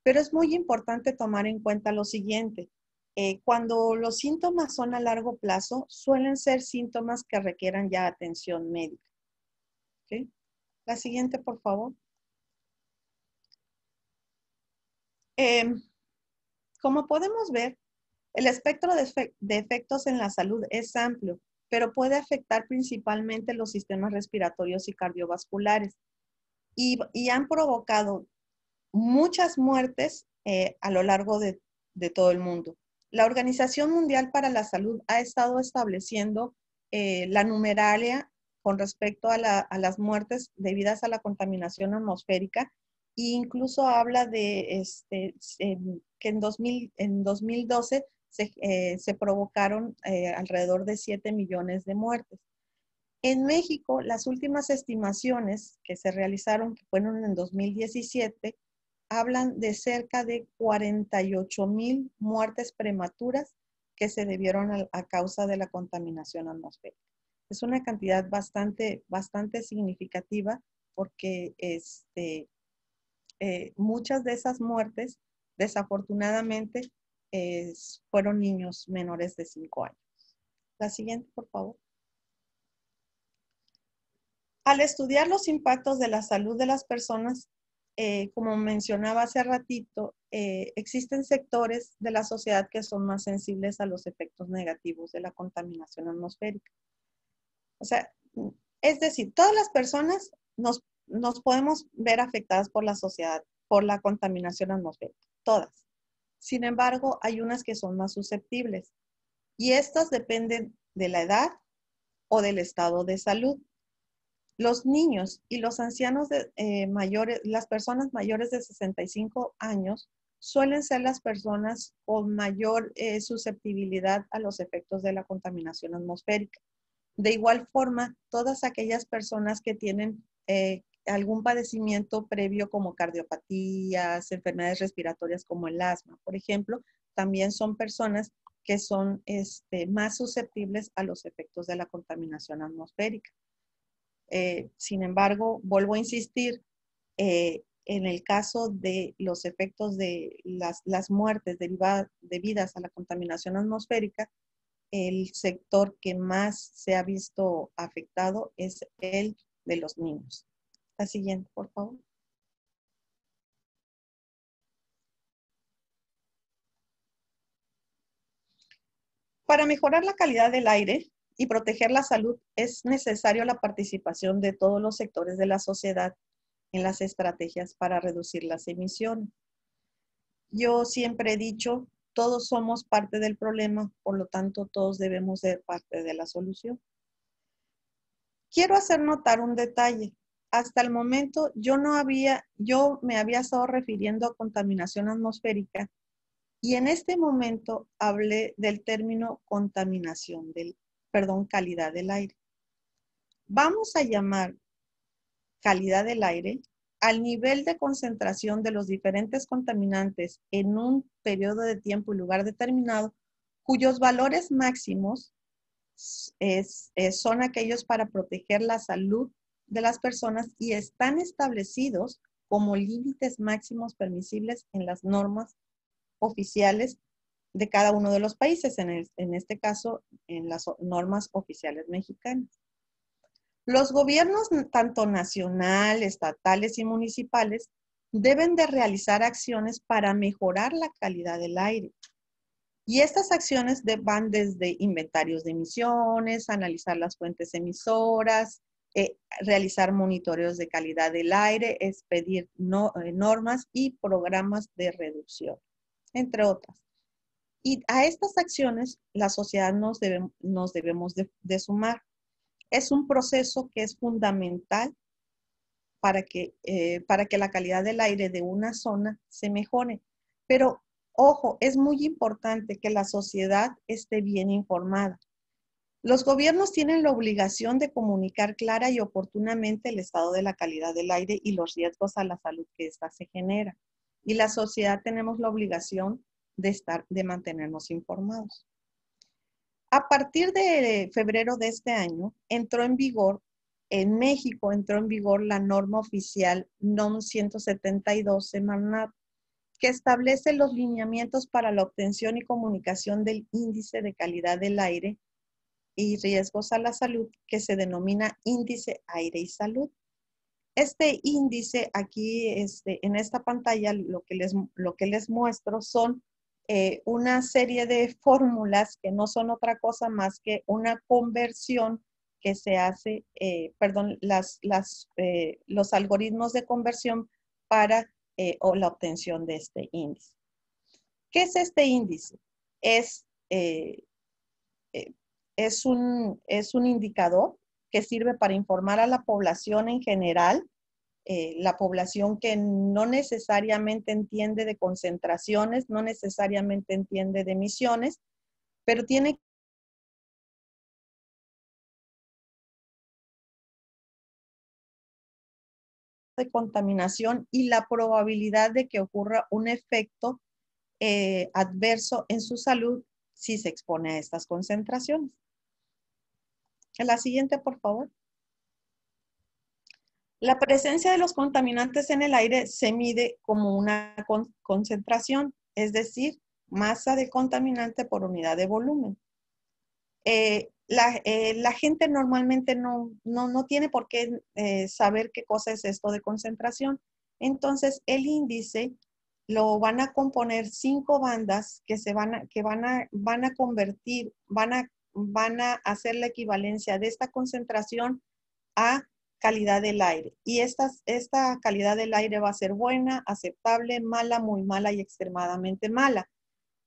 Pero es muy importante tomar en cuenta lo siguiente eh, cuando los síntomas son a largo plazo, suelen ser síntomas que requieran ya atención médica. La siguiente, por favor. Em, como podemos ver, el espectro de, efectos en la salud es amplio, pero puede afectar principalmente los sistemas respiratorios y cardiovasculares. Y, han provocado muchas muertes eh, a lo largo de, todo el mundo. La Organización Mundial para la Salud ha estado estableciendo eh, la numeraria con respecto a, las muertes debidas a la contaminación atmosférica e incluso habla de este, que en, 2012 se, eh, se provocaron eh, alrededor de 7 millones de muertes. En México, las últimas estimaciones que se realizaron, que fueron en 2017, hablan de cerca de 48 mil muertes prematuras que se debieron a, causa de la contaminación atmosférica. Es una cantidad bastante, bastante significativa porque este, eh, muchas de esas muertes, desafortunadamente, fueron niños menores de 5 años. La siguiente, por favor. Al estudiar los impactos de la salud de las personas, eh, como mencionaba hace ratito, eh, existen sectores de la sociedad que son más sensibles a los efectos negativos de la contaminación atmosférica. O sea, es decir, todas las personas nos, nos podemos ver afectadas por la sociedad, por la contaminación atmosférica, todas. Sin embargo, hay unas que son más susceptibles y estas dependen de la edad o del estado de salud. Los niños y los ancianos eh, mayores, las personas mayores de 65 años suelen ser las personas con mayor eh, susceptibilidad a los efectos de la contaminación atmosférica. De igual forma, todas aquellas personas que tienen eh, algún padecimiento previo como cardiopatías, enfermedades respiratorias como el asma, por ejemplo, también son personas que son este, más susceptibles a los efectos de la contaminación atmosférica. Eh, sin embargo, vuelvo a insistir, eh, en el caso de los efectos de las, las muertes derivadas, debidas a la contaminación atmosférica, el sector que más se ha visto afectado es el de los niños. La siguiente, por favor. Para mejorar la calidad del aire, y proteger la salud es necesario la participación de todos los sectores de la sociedad en las estrategias para reducir las emisiones. Yo siempre he dicho, todos somos parte del problema, por lo tanto todos debemos ser parte de la solución. Quiero hacer notar un detalle. Hasta el momento yo no había, yo me había estado refiriendo a contaminación atmosférica y en este momento hablé del término contaminación del perdón, calidad del aire. Vamos a llamar calidad del aire al nivel de concentración de los diferentes contaminantes en un periodo de tiempo y lugar determinado, cuyos valores máximos son aquellos para proteger la salud de las personas y están establecidos como límites máximos permisibles en las normas oficiales de cada uno de los países, en, este caso en las normas oficiales mexicanas. Los gobiernos, tanto nacional, estatales y municipales, deben de realizar acciones para mejorar la calidad del aire. Y estas acciones van desde inventarios de emisiones, analizar las fuentes emisoras, eh, realizar monitoreos de calidad del aire, expedir eh, normas y programas de reducción, entre otras. Y a estas acciones la sociedad nos, debe, nos debemos de, sumar. Es un proceso que es fundamental para que, eh, para que la calidad del aire de una zona se mejore. Pero, ojo, es muy importante que la sociedad esté bien informada. Los gobiernos tienen la obligación de comunicar clara y oportunamente el estado de la calidad del aire y los riesgos a la salud que ésta se genera. Y la sociedad tenemos la obligación de, estar, de mantenernos informados. A partir de febrero de este año, entró en vigor, en México entró en vigor la norma oficial NOM 172 Semarnat, que establece los lineamientos para la obtención y comunicación del índice de calidad del aire y riesgos a la salud, que se denomina índice aire y salud. Este índice aquí este, en esta pantalla, lo que, les, lo que les muestro son eh, una serie de fórmulas que no son otra cosa más que una conversión que se hace, eh, perdón, eh, los algoritmos de conversión para la obtención de este índice. ¿Qué es este índice? es un indicador que sirve para informar a la población en general eh, la población que no necesariamente entiende de concentraciones, no necesariamente entiende de emisiones, pero tiene de contaminación y la probabilidad de que ocurra un efecto eh, adverso en su salud si se expone a estas concentraciones. La siguiente, por favor. La presencia de los contaminantes en el aire se mide como una concentración, es decir, masa de contaminante por unidad de volumen. Eh, eh, la, gente normalmente no, tiene por qué eh, saber qué cosa es esto de concentración. Entonces, el índice lo van a componer cinco bandas que se van a, que van a, van a convertir, van a, van a hacer la equivalencia de esta concentración a calidad del aire. Y esta, esta calidad del aire va a ser buena, aceptable, mala, muy mala y extremadamente mala.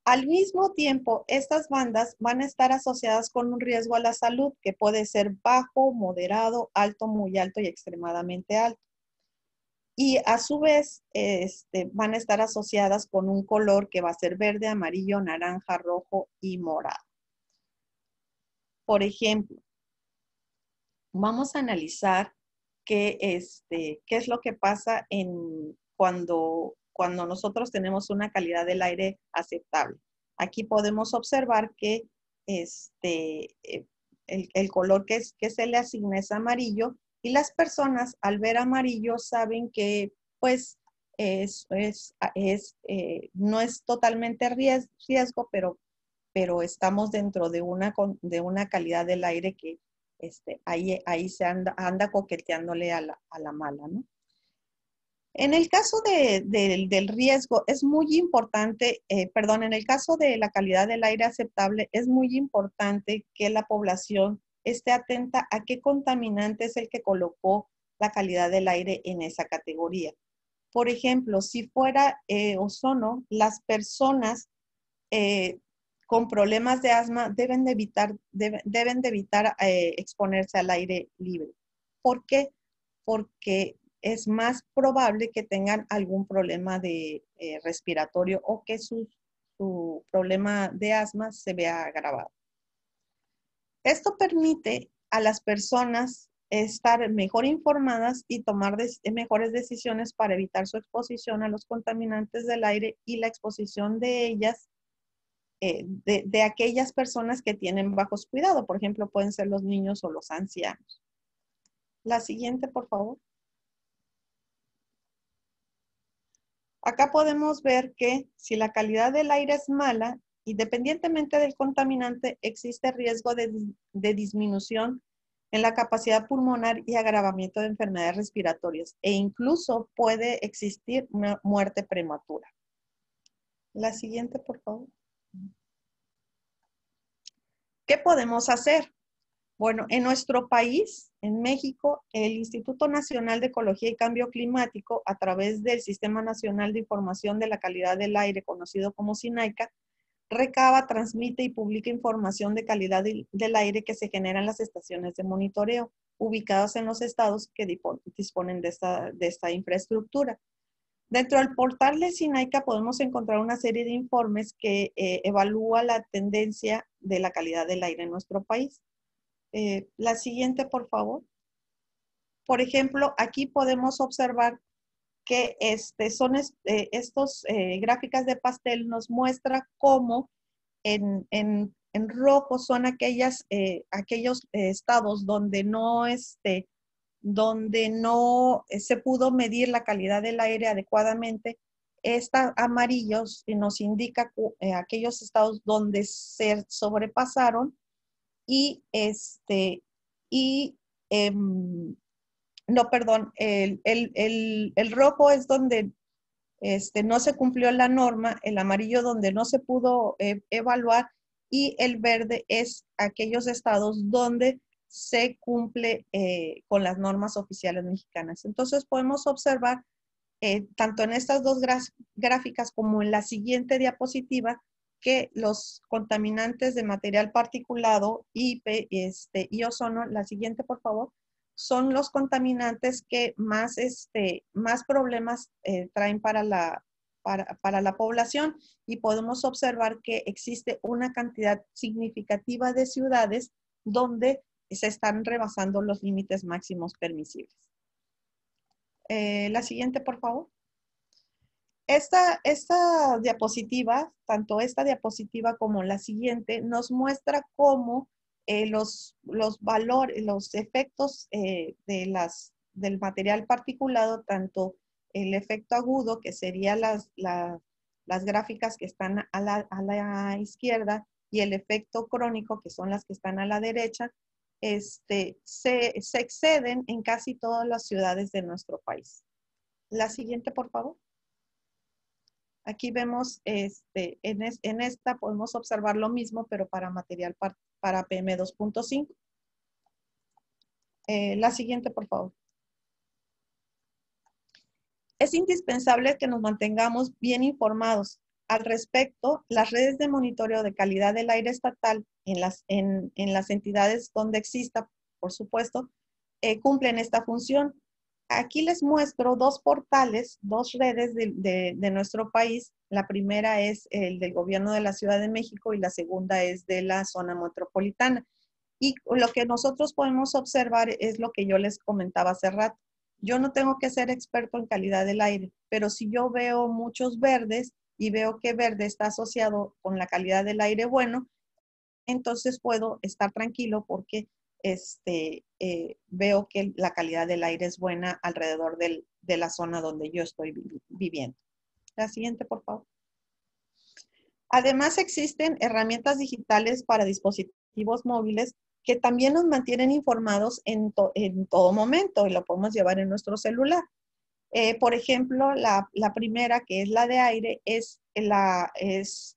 Al mismo tiempo, estas bandas van a estar asociadas con un riesgo a la salud que puede ser bajo, moderado, alto, muy alto y extremadamente alto. Y a su vez, este, van a estar asociadas con un color que va a ser verde, amarillo, naranja, rojo y morado. Por ejemplo, vamos a analizar este, qué es lo que pasa en, cuando, cuando nosotros tenemos una calidad del aire aceptable. Aquí podemos observar que este, eh, el, color que, que se le asigna es amarillo y las personas al ver amarillo saben que pues es, es, eh, no es totalmente riesgo, pero, pero estamos dentro de una, de una calidad del aire que, este, ahí, se anda, coqueteándole a la, mala, En el caso del riesgo, es muy importante, eh, perdón, en el caso de la calidad del aire aceptable, es muy importante que la población esté atenta a qué contaminante es el que colocó la calidad del aire en esa categoría. Por ejemplo, si fuera eh, ozono, las personas eh, con problemas de asma deben de evitar, deben, de evitar eh, exponerse al aire libre. ¿Por qué? Porque es más probable que tengan algún problema de, eh, respiratorio o que su, problema de asma se vea agravado. Esto permite a las personas estar mejor informadas y tomar eh, mejores decisiones para evitar su exposición a los contaminantes del aire y la exposición de ellas eh, de, aquellas personas que tienen bajos cuidados. Por ejemplo, pueden ser los niños o los ancianos. La siguiente, por favor. Acá podemos ver que si la calidad del aire es mala, independientemente del contaminante, existe riesgo de, de disminución en la capacidad pulmonar y agravamiento de enfermedades respiratorias e incluso puede existir una muerte prematura. La siguiente, por favor. ¿Qué podemos hacer? Bueno, en nuestro país, en México, el Instituto Nacional de Ecología y Cambio Climático, a través del Sistema Nacional de Información de la Calidad del Aire, conocido como SINAICA, recaba, transmite y publica información de calidad del aire que se genera en las estaciones de monitoreo, ubicadas en los estados que disponen de esta, infraestructura. Dentro del portal de SINAICA podemos encontrar una serie de informes que eh, evalúa la tendencia de la calidad del aire en nuestro país. Eh, la siguiente, por favor. Por ejemplo, aquí podemos observar que este, son eh, estos eh, gráficas de pastel nos muestra cómo en, rojo son aquellas, aquellos estados donde no, este, donde no se pudo medir la calidad del aire adecuadamente esta amarillo nos indica eh, aquellos estados donde se sobrepasaron y este y em, no, perdón, el, el, el, rojo es donde este, no se cumplió la norma, el amarillo donde no se pudo eh, evaluar y el verde es aquellos estados donde se cumple eh, con las normas oficiales mexicanas. Entonces podemos observar eh, tanto en estas dos gráficas como en la siguiente diapositiva, que los contaminantes de material particulado y, este, y ozono, la siguiente por favor, son los contaminantes que más, este, más problemas eh, traen para la, para, la población y podemos observar que existe una cantidad significativa de ciudades donde se están rebasando los límites máximos permisibles. Eh, la siguiente, por favor. Esta, diapositiva, tanto esta diapositiva como la siguiente, nos muestra cómo eh, los, valores, los efectos eh, de las, del material particulado, tanto el efecto agudo, que serían las, gráficas que están a la izquierda, y el efecto crónico, que son las que están a la derecha, este, se, exceden en casi todas las ciudades de nuestro país. La siguiente, por favor. Aquí vemos, este, en, esta podemos observar lo mismo, pero para material para PM 2.5. Eh, la siguiente, por favor. Es indispensable que nos mantengamos bien informados al respecto, las redes de monitoreo de calidad del aire estatal en las, en, las entidades donde exista, por supuesto, eh, cumplen esta función. Aquí les muestro dos portales, dos redes de, de, nuestro país. La primera es el del gobierno de la Ciudad de México y la segunda es de la zona metropolitana. Y lo que nosotros podemos observar es lo que yo les comentaba hace rato. Yo no tengo que ser experto en calidad del aire, pero si yo veo muchos verdes, y veo que verde está asociado con la calidad del aire bueno, entonces puedo estar tranquilo porque este, eh, veo que la calidad del aire es buena alrededor de la zona donde yo estoy viviendo. La siguiente, por favor. Además, existen herramientas digitales para dispositivos móviles que también nos mantienen informados en, en todo momento y lo podemos llevar en nuestro celular. Eh, por ejemplo, la, primera, que es la de aire, es la, es,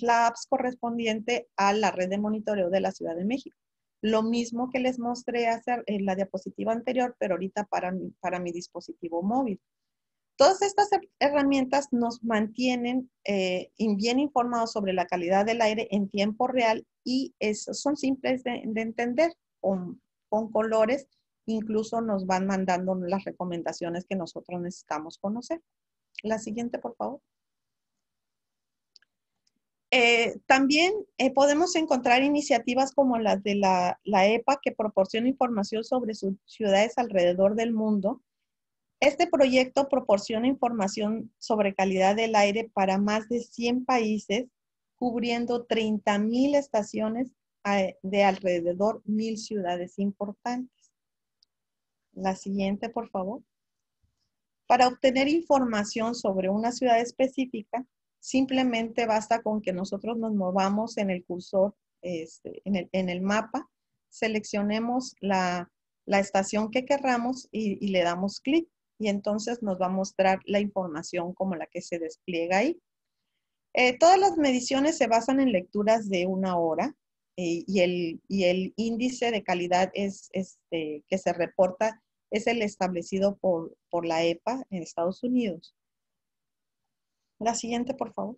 la apps correspondiente a la red de monitoreo de la Ciudad de México. Lo mismo que les mostré hacer en la diapositiva anterior, pero ahorita para mi, para mi dispositivo móvil. Todas estas herramientas nos mantienen eh, bien informados sobre la calidad del aire en tiempo real y son simples de, de entender con, con colores Incluso nos van mandando las recomendaciones que nosotros necesitamos conocer. La siguiente, por favor. Eh, también eh, podemos encontrar iniciativas como las de la, la EPA que proporciona información sobre sus ciudades alrededor del mundo. Este proyecto proporciona información sobre calidad del aire para más de 100 países, cubriendo 30.000 estaciones eh, de alrededor 1.000 ciudades importantes. La siguiente, por favor. Para obtener información sobre una ciudad específica, simplemente basta con que nosotros nos movamos en el cursor, este, en, el, en, el, mapa, seleccionemos la, la estación que querramos y, le damos clic y entonces nos va a mostrar la información como la que se despliega ahí. Eh, todas las mediciones se basan en lecturas de una hora eh, y, el, y, el, índice de calidad es, este, que se reporta es el establecido por, la EPA en Estados Unidos. La siguiente, por favor.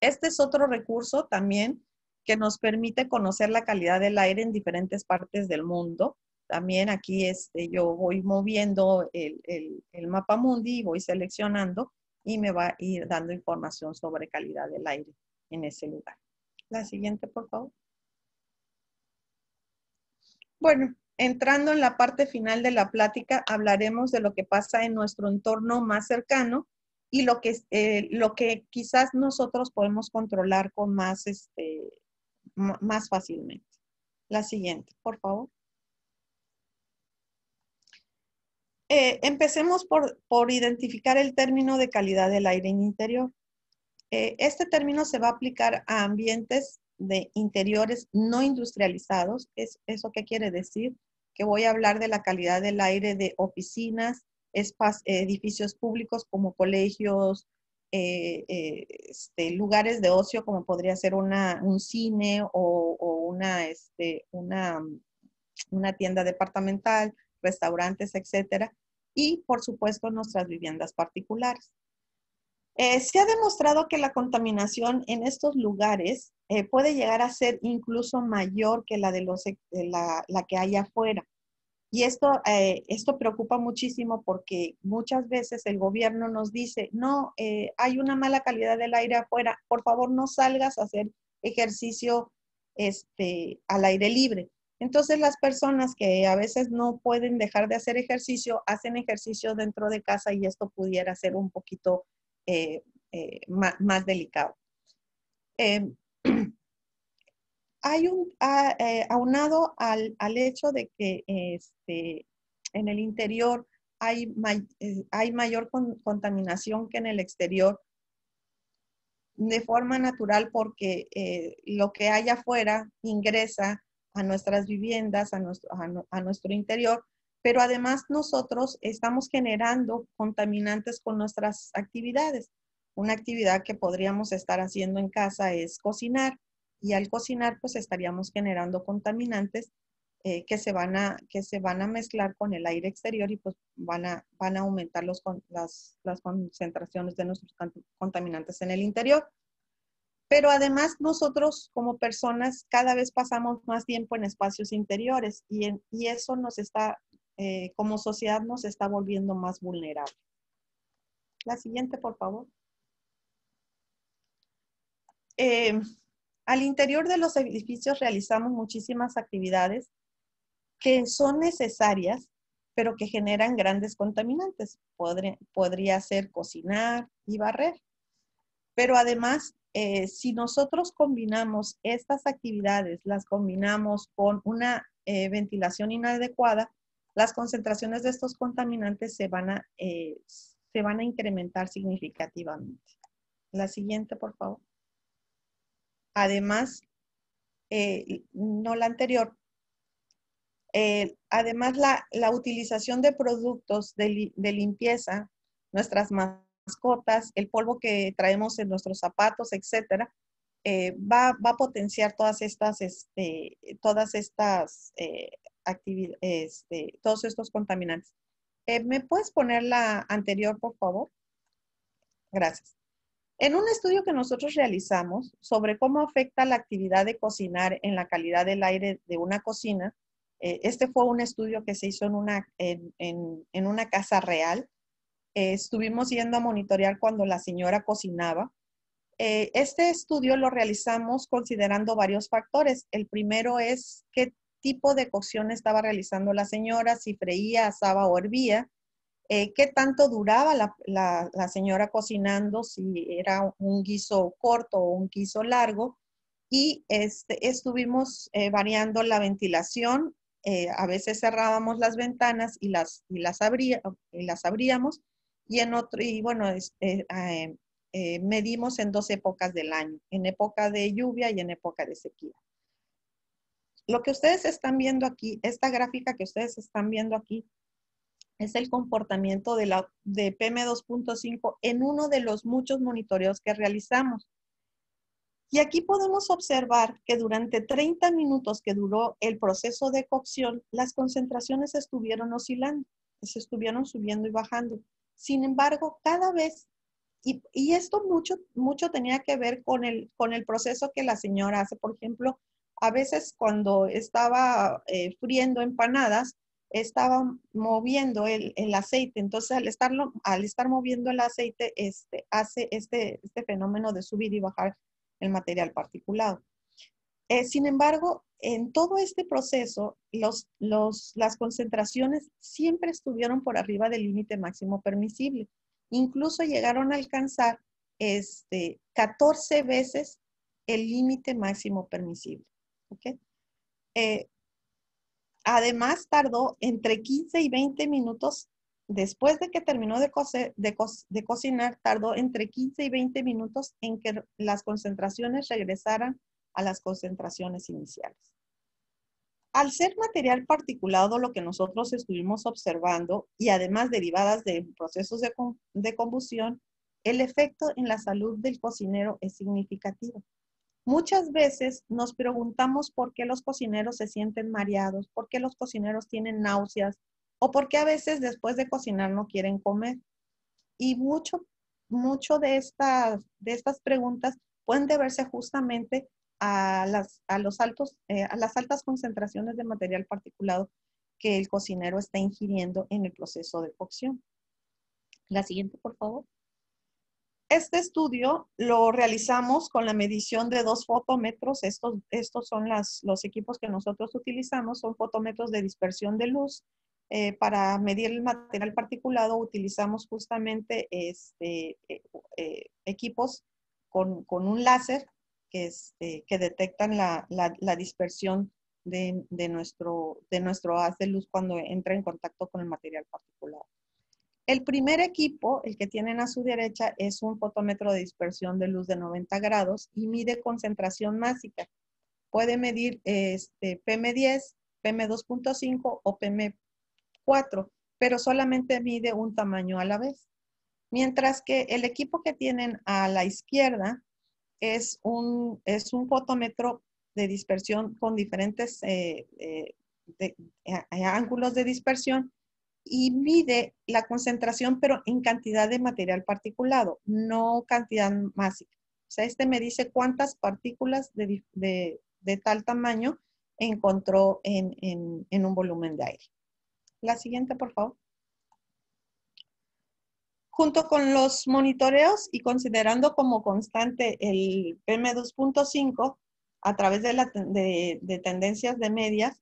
Este es otro recurso también que nos permite conocer la calidad del aire en diferentes partes del mundo. También aquí este, yo voy moviendo el, el, el mapa mundi y voy seleccionando y me va a ir dando información sobre calidad del aire en ese lugar. La siguiente, por favor. Bueno, entrando en la parte final de la plática, hablaremos de lo que pasa en nuestro entorno más cercano y lo que, eh, lo que quizás nosotros podemos controlar con más, este, más fácilmente. La siguiente, por favor. Eh, empecemos por, identificar el término de calidad del aire en interior. Eh, este término se va a aplicar a ambientes de interiores no industrializados. ¿Es, ¿Eso qué quiere decir? Que voy a hablar de la calidad del aire de oficinas, edificios públicos como colegios, eh, eh, este, lugares de ocio como podría ser una, un cine o, una, este, una, una tienda departamental, restaurantes, etcétera. Y por supuesto nuestras viviendas particulares. Eh, se ha demostrado que la contaminación en estos lugares eh, puede llegar a ser incluso mayor que la, de eh, que hay afuera. Y esto, esto preocupa muchísimo porque muchas veces el gobierno nos dice, no, hay una mala calidad del aire afuera, por favor no salgas a hacer ejercicio este, al aire libre. Entonces las personas que a veces no pueden dejar de hacer ejercicio, hacen ejercicio dentro de casa y esto pudiera ser un poquito eh, eh, más, delicado. Em, hay un, ah, eh, aunado al, hecho de que este, en el interior hay, mayor contaminación que en el exterior de forma natural porque lo que hay afuera ingresa a nuestras viviendas, a nuestro interior, pero además nosotros estamos generando contaminantes con nuestras actividades. Una actividad que podríamos estar haciendo en casa es cocinar y al cocinar pues estaríamos generando contaminantes eh, que, se van a, que se van a mezclar con el aire exterior y pues van a, van a aumentar los, las, las concentraciones de nuestros contaminantes en el interior. Pero además nosotros como personas cada vez pasamos más tiempo en espacios interiores y, en, y eso nos está eh, como sociedad nos está volviendo más vulnerable. La siguiente, por favor. Eh, al interior de los edificios realizamos muchísimas actividades que son necesarias, pero que generan grandes contaminantes. Podría, ser cocinar y barrer. Pero además, eh, si nosotros combinamos estas actividades, las combinamos con una ventilación inadecuada, las concentraciones de estos contaminantes se van a, eh, se van a incrementar significativamente. La siguiente, por favor. Además, eh, no la anterior. Eh, además, la, utilización de productos de, limpieza, nuestras mascotas, el polvo que traemos en nuestros zapatos, etcétera, va, a potenciar todas estas, este, todas estas este, todos estos contaminantes. Eh, ¿Me puedes poner la anterior, por favor? Gracias. En un estudio que nosotros realizamos sobre cómo afecta la actividad de cocinar en la calidad del aire de una cocina, eh, este fue un estudio que se hizo en una, en, en, una casa real. Eh, estuvimos yendo a monitorear cuando la señora cocinaba. este estudio lo realizamos considerando varios factores. El primero es que tipo de cocción estaba realizando la señora, si freía, asaba o hervía, eh, qué tanto duraba la, señora cocinando, si era un guiso corto o un guiso largo. Y este, estuvimos eh, variando la ventilación. Eh, a veces cerrábamos las ventanas y las, y las, abríamos. Y, en otro, y bueno, medimos en dos épocas del año, en época de lluvia y en época de sequía. Lo que ustedes están viendo aquí, esta gráfica que ustedes están viendo aquí, es el comportamiento de, la, de PM2.5 en uno de los muchos monitoreos que realizamos. Y aquí podemos observar que durante 30 minutos que duró el proceso de cocción, las concentraciones estuvieron oscilando, se estuvieron subiendo y bajando. Sin embargo, cada vez, y, y esto mucho, mucho tenía que ver con el, con el proceso que la señora hace, por ejemplo, a veces cuando estaba eh, friendo empanadas, estaba moviendo el, aceite. Entonces, al, estarlo, al estar moviendo el aceite, este, hace este, este, fenómeno de subir y bajar el material particulado. Eh, sin embargo, en todo este proceso, las concentraciones siempre estuvieron por arriba del límite máximo permisible. Incluso llegaron a alcanzar 14 este, veces el límite máximo permisible. Eh, además, tardó entre 15 y 20 minutos después de que terminó de, cocinar, tardó entre 15 y 20 minutos en que las concentraciones regresaran a las concentraciones iniciales. Al ser material particulado lo que nosotros estuvimos observando y además derivadas de procesos de combustión, el efecto en la salud del cocinero es significativo. Muchas veces nos preguntamos por qué los cocineros se sienten mareados, por qué los cocineros tienen náuseas o por qué a veces después de cocinar no quieren comer. Y mucho, mucho de estas, de estas preguntas pueden deberse justamente a las, a los altos, eh, a las altas concentraciones de material particulado que el cocinero está ingiriendo en el proceso de cocción. La siguiente, por favor. Este estudio lo realizamos con la medición de dos fotómetros. Estos, estos son los equipos que nosotros utilizamos, son fotómetros de dispersión de luz. Eh, para medir el material particulado utilizamos justamente este, eh, eh, equipos con, un láser que, este, detectan la, dispersión de, de, nuestro, de nuestro haz de luz cuando entra en contacto con el material particulado. El primer equipo, el que tienen a su derecha, es un fotómetro de dispersión de luz de 90 grados y mide concentración másica. Puede medir este, PM10, PM2.5 o PM4, pero solamente mide un tamaño a la vez. Mientras que el equipo que tienen a la izquierda es un, fotómetro de dispersión con diferentes eh, eh, eh, ángulos de dispersión y mide la concentración, pero en cantidad de material particulado, no cantidad másica. O sea, este me dice cuántas partículas de, tal tamaño encontró en, un volumen de aire. La siguiente, por favor. Junto con los monitoreos y considerando como constante el PM2.5 a través de, la, de tendencias de medias,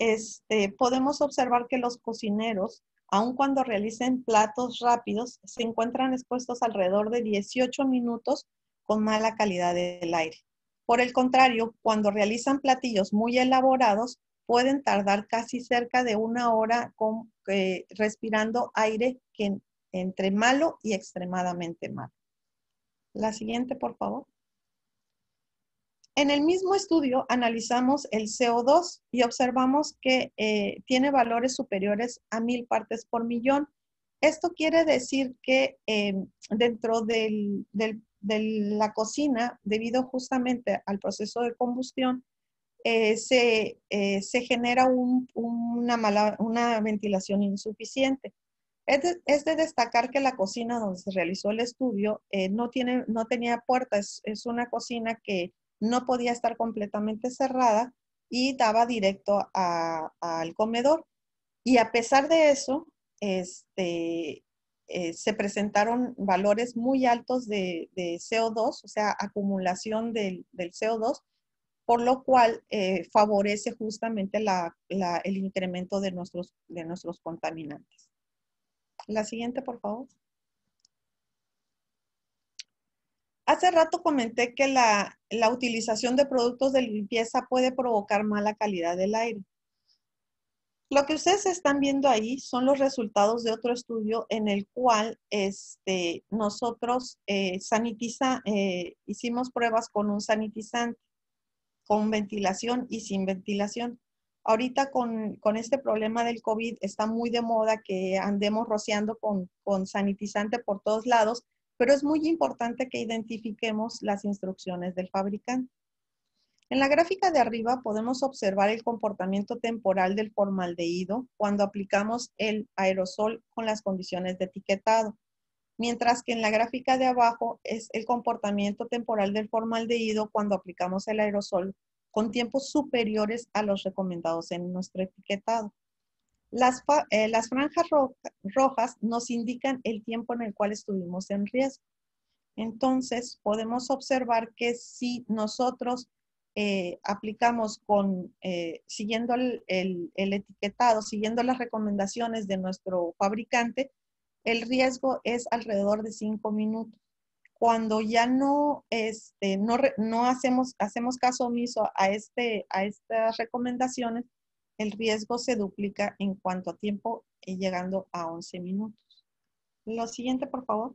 eh, podemos observar que los cocineros, aun cuando realicen platos rápidos, se encuentran expuestos alrededor de 18 minutos con mala calidad del aire. Por el contrario, cuando realizan platillos muy elaborados, pueden tardar casi cerca de una hora con, eh, respirando aire que, entre malo y extremadamente malo. La siguiente, por favor. En el mismo estudio analizamos el CO2 y observamos que eh, tiene valores superiores a mil partes por millón. Esto quiere decir que eh, dentro de la cocina, debido justamente al proceso de combustión, eh, se, genera una, mala, una, ventilación insuficiente. Es de, destacar que la cocina donde se realizó el estudio no, tiene, no tenía puertas, es una cocina que no podía estar completamente cerrada y daba directo al comedor. Y a pesar de eso, este, eh, se presentaron valores muy altos de, CO2, o sea, acumulación del, CO2, por lo cual eh, favorece justamente el incremento de nuestros, de nuestros contaminantes. La siguiente, por favor. Hace rato comenté que la, utilización de productos de limpieza puede provocar mala calidad del aire. Lo que ustedes están viendo ahí son los resultados de otro estudio en el cual este, nosotros eh, sanitiza, eh, hicimos pruebas con un sanitizante, con ventilación y sin ventilación. Ahorita con, este problema del COVID está muy de moda que andemos rociando con, con sanitizante por todos lados pero es muy importante que identifiquemos las instrucciones del fabricante. En la gráfica de arriba podemos observar el comportamiento temporal del formaldehído cuando aplicamos el aerosol con las condiciones de etiquetado, mientras que en la gráfica de abajo es el comportamiento temporal del formaldehído cuando aplicamos el aerosol con tiempos superiores a los recomendados en nuestro etiquetado. Eh, las, franjas rojas nos indican el tiempo en el cual estuvimos en riesgo. Entonces, podemos observar que si nosotros eh, aplicamos con, eh, siguiendo el, etiquetado, siguiendo las recomendaciones de nuestro fabricante, el riesgo es alrededor de cinco minutos. Cuando ya no, este, no, no hacemos, hacemos caso omiso a, este, a estas recomendaciones, el riesgo se duplica en cuanto a tiempo, llegando a 11 minutos. Lo siguiente, por favor.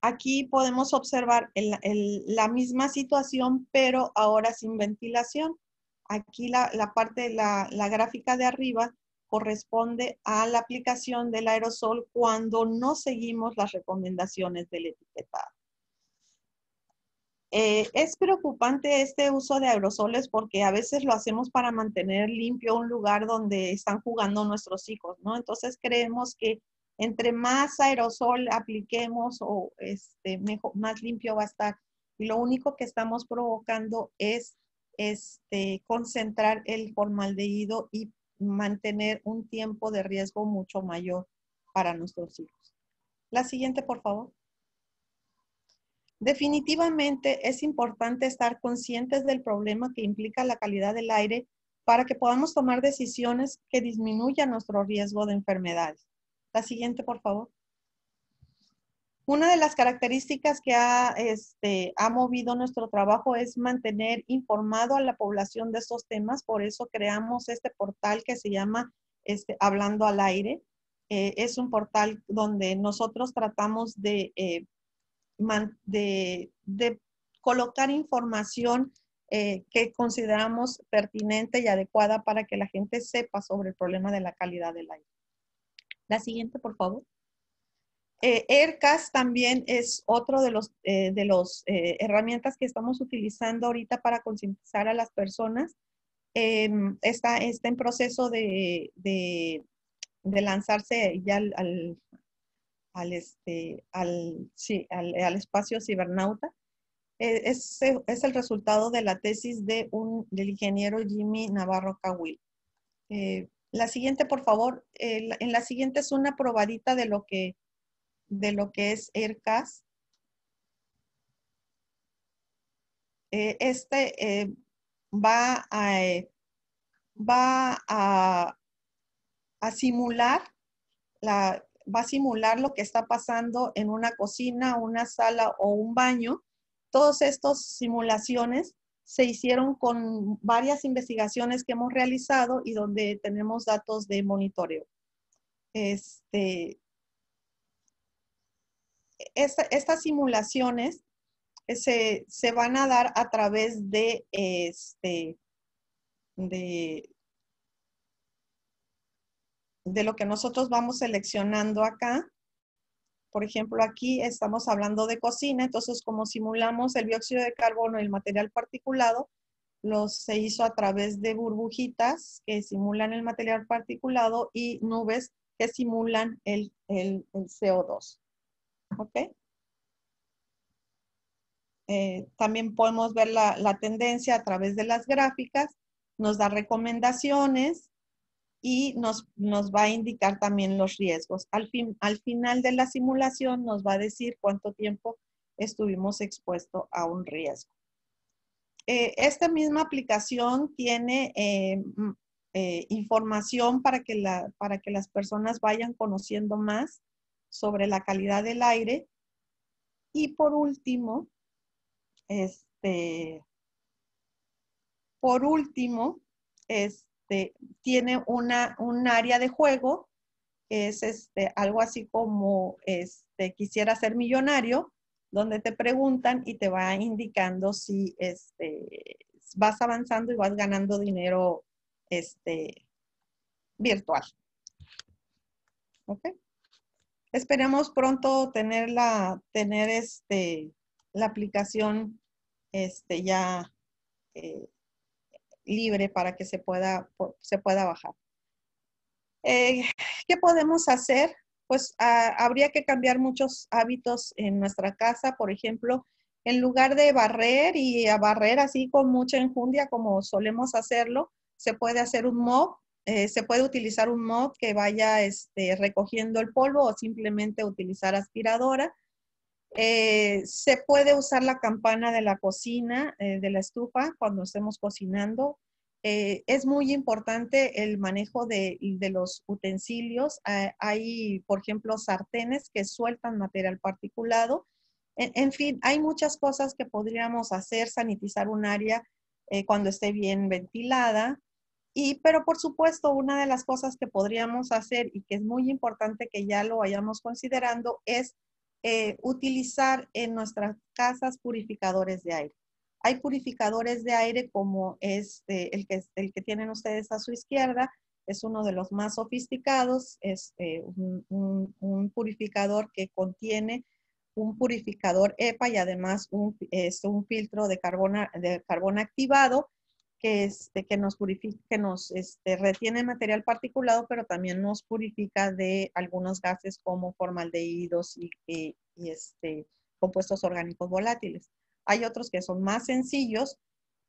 Aquí podemos observar la misma situación, pero ahora sin ventilación. Aquí la, parte, la gráfica de arriba corresponde a la aplicación del aerosol cuando no seguimos las recomendaciones del etiquetado. Eh, es preocupante este uso de aerosoles porque a veces lo hacemos para mantener limpio un lugar donde están jugando nuestros hijos, ¿no? Entonces creemos que entre más aerosol apliquemos o este, mejor, más limpio va a estar. Y lo único que estamos provocando es este, concentrar el formaldehído y mantener un tiempo de riesgo mucho mayor para nuestros hijos. La siguiente, por favor. Definitivamente es importante estar conscientes del problema que implica la calidad del aire para que podamos tomar decisiones que disminuyan nuestro riesgo de enfermedades. La siguiente, por favor. Una de las características que ha, este, movido nuestro trabajo es mantener informado a la población de estos temas. Por eso creamos este portal que se llama este, Hablando al Aire. Eh, es un portal donde nosotros tratamos de eh, de, colocar información eh, que consideramos pertinente y adecuada para que la gente sepa sobre el problema de la calidad del aire. La siguiente, por favor. ERCAS eh, también es otro de los, eh, de los herramientas que estamos utilizando ahorita para concientizar a las personas. Em, está, está en proceso de, lanzarse ya al, al, este, al, sí, al, espacio cibernauta. Eh, es, eh, es, el resultado de la tesis de un, del ingeniero Jimmy Navarro Cahuil. Eh, la siguiente, por favor, en la siguiente es una probadita de lo que, de lo que es ERCAS. este va, a, va a, a simular la, va a simular lo que está pasando en una cocina, una sala o un baño. Todas estas simulaciones se hicieron con varias investigaciones que hemos realizado y donde tenemos datos de monitoreo. Este, estas simulaciones eh, se, se, van a dar a través de, este, de de lo que nosotros vamos seleccionando acá. Por ejemplo, aquí estamos hablando de cocina, entonces como simulamos el dióxido de carbono y el material particulado, los se hizo a través de burbujitas que simulan el material particulado y nubes que simulan el, CO2. ¿Ok? Eh, también podemos ver la, la, tendencia a través de las gráficas, nos da recomendaciones y nos, nos va a indicar también los riesgos. Al, al final de la simulación nos va a decir cuánto tiempo estuvimos expuestos a un riesgo. Eh, esta misma aplicación tiene eh, eh, información para que, la, para que las personas vayan conociendo más sobre la calidad del aire. Y por último, este, por último, este, este, tiene una, un área de juego que es este, algo así como este, quisiera ser millonario, donde te preguntan y te va indicando si este, vas avanzando y vas ganando dinero este, virtual. ¿Ok? Esperemos pronto tener la, tener este, la aplicación este, ya eh, libre para que se pueda, se pueda bajar. Eh, ¿Qué podemos hacer? Pues ah, habría que cambiar muchos hábitos en nuestra casa, por ejemplo, en lugar de barrer y a barrer así con mucha enjundia como solemos hacerlo, se puede hacer un mop, eh, se puede utilizar un mop que vaya este, recogiendo el polvo o simplemente utilizar aspiradora eh, se puede usar la campana de la cocina, eh, de la estufa, cuando estemos cocinando. Eh, es muy importante el manejo de, los utensilios. hay, por ejemplo, sartenes que sueltan material particulado. En, fin, hay muchas cosas que podríamos hacer, sanitizar un área cuando esté bien ventilada. Y, pero por supuesto, una de las cosas que podríamos hacer y que es muy importante que ya lo vayamos considerando es eh, utilizar en nuestras casas purificadores de aire. Hay purificadores de aire como este, el, que, tienen ustedes a su izquierda, es uno de los más sofisticados, es eh, un, purificador que contiene un purificador EPA y además un, es un filtro de de carbón activado que, este, que nos purifica, que nos este, retiene material particulado, pero también nos purifica de algunos gases como formaldehídos y, y, y este, compuestos orgánicos volátiles. Hay otros que son más sencillos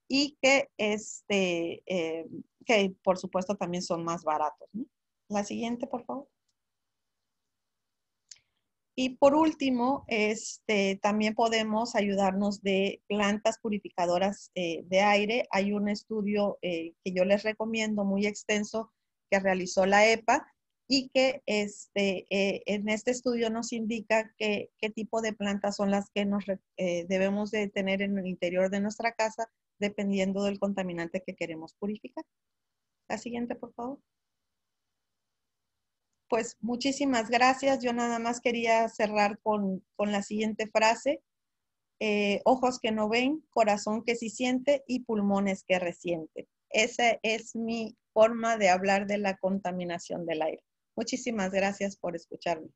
y que, este, eh, que por supuesto también son más baratos. La siguiente, por favor. Y por último, este, también podemos ayudarnos de plantas purificadoras eh, de aire. Hay un estudio eh, que yo les recomiendo muy extenso que realizó la EPA y que este, eh, en este estudio nos indica qué tipo de plantas son las que nos debemos de tener en el interior de nuestra casa dependiendo del contaminante que queremos purificar. La siguiente, por favor pues muchísimas gracias. Yo nada más quería cerrar con, la siguiente frase. Eh, ojos que no ven, corazón que sí siente y pulmones que resiente. Esa es mi forma de hablar de la contaminación del aire. Muchísimas gracias por escucharme.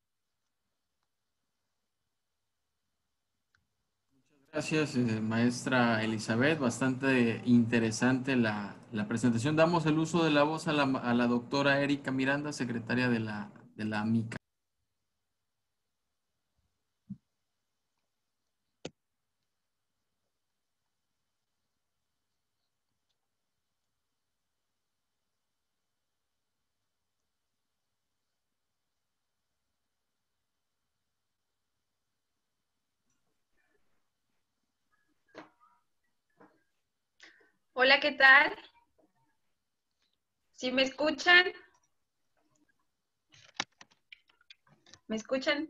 Muchas gracias, eh, maestra Elizabeth. Bastante interesante la, la presentación damos el uso de la voz a la, doctora Erika Miranda, secretaria de la, de la MICA. Hola, ¿qué tal? Si me escuchan? ¿Me escuchan?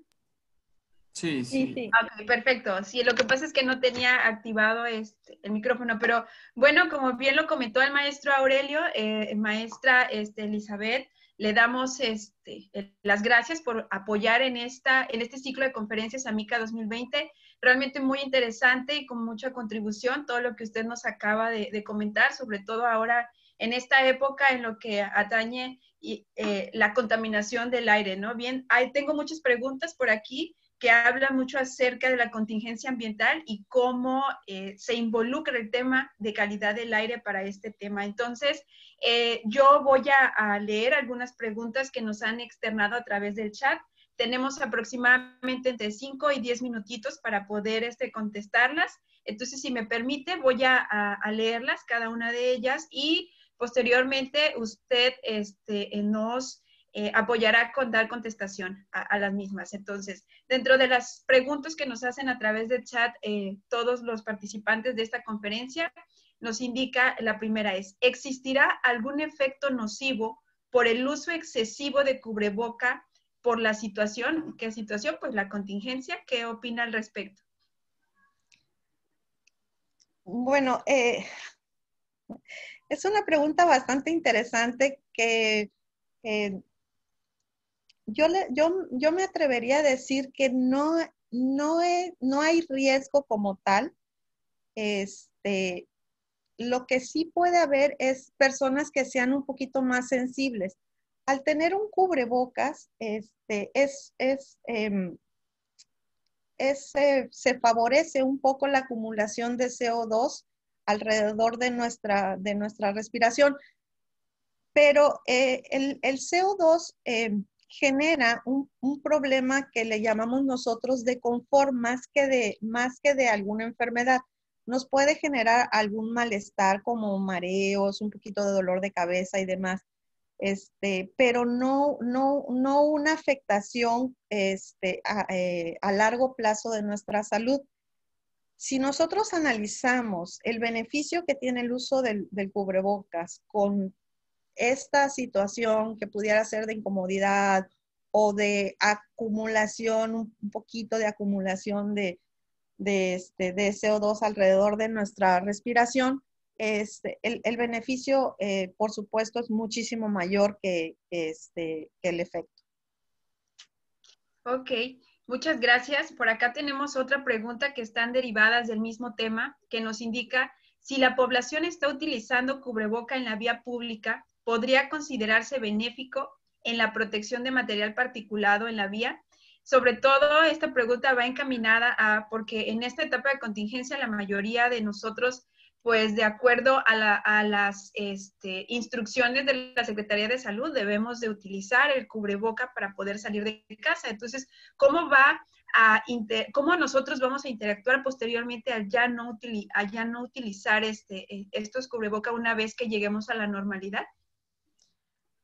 Sí, sí. sí, perfecto. Sí, lo que pasa es que no tenía activado este, el micrófono, pero bueno, como bien lo comentó el maestro Aurelio, eh, maestra este, Elizabeth, le damos este, las gracias por apoyar en, esta, en este ciclo de conferencias AMICA 2020. Realmente muy interesante y con mucha contribución todo lo que usted nos acaba de comentar, sobre todo ahora en esta época en lo que atañe y, eh, la contaminación del aire, ¿no? Bien, hay, tengo muchas preguntas por aquí que hablan mucho acerca de la contingencia ambiental y cómo eh, se involucra el tema de calidad del aire para este tema. Entonces, eh, yo voy a, leer algunas preguntas que nos han externado a través del chat tenemos aproximadamente entre 5 y 10 minutitos para poder este, contestarlas. Entonces, si me permite, voy a, a, leerlas, cada una de ellas, y Posteriormente, usted este, eh, nos eh, apoyará con dar contestación a, las mismas. Entonces, dentro de las preguntas que nos hacen a través de chat eh, todos los participantes de esta conferencia, nos indica la primera es, ¿existirá algún efecto nocivo por el uso excesivo de cubreboca por la situación? ¿Qué situación? Pues la contingencia. ¿Qué opina al respecto? Bueno, es una pregunta bastante interesante que eh, yo, yo, me atrevería a decir que no, no, no hay riesgo como tal. Este, lo que sí puede haber es personas que sean un poquito más sensibles. Al tener un cubrebocas, este, es, em, eh, se favorece un poco la acumulación de CO2 alrededor de nuestra, de nuestra respiración. Pero eh, el, CO2 eh, genera un, problema que le llamamos nosotros de confort más que de, más que de alguna enfermedad. Nos puede generar algún malestar como mareos, un poquito de dolor de cabeza y demás, este, pero no, no, no una afectación este, a, eh, a largo plazo de nuestra salud. Si nosotros analizamos el beneficio que tiene el uso del, cubrebocas con esta situación que pudiera ser de incomodidad o de acumulación, un poquito de acumulación de, este, CO2 alrededor de nuestra respiración, este, el, beneficio, eh, por supuesto, es muchísimo mayor que, que este, el efecto. Ok. Muchas gracias. Por acá tenemos otra pregunta que están derivadas del mismo tema, que nos indica si la población está utilizando cubreboca en la vía pública, ¿podría considerarse benéfico en la protección de material particulado en la vía? Sobre todo, esta pregunta va encaminada a, porque en esta etapa de contingencia la mayoría de nosotros pues de acuerdo a, las este, instrucciones de la Secretaría de Salud, debemos de utilizar el cubreboca para poder salir de casa. Entonces, ¿cómo va a nosotros vamos a interactuar posteriormente al ya no, ya no utilizar este, eh, estos cubreboca una vez que lleguemos a la normalidad?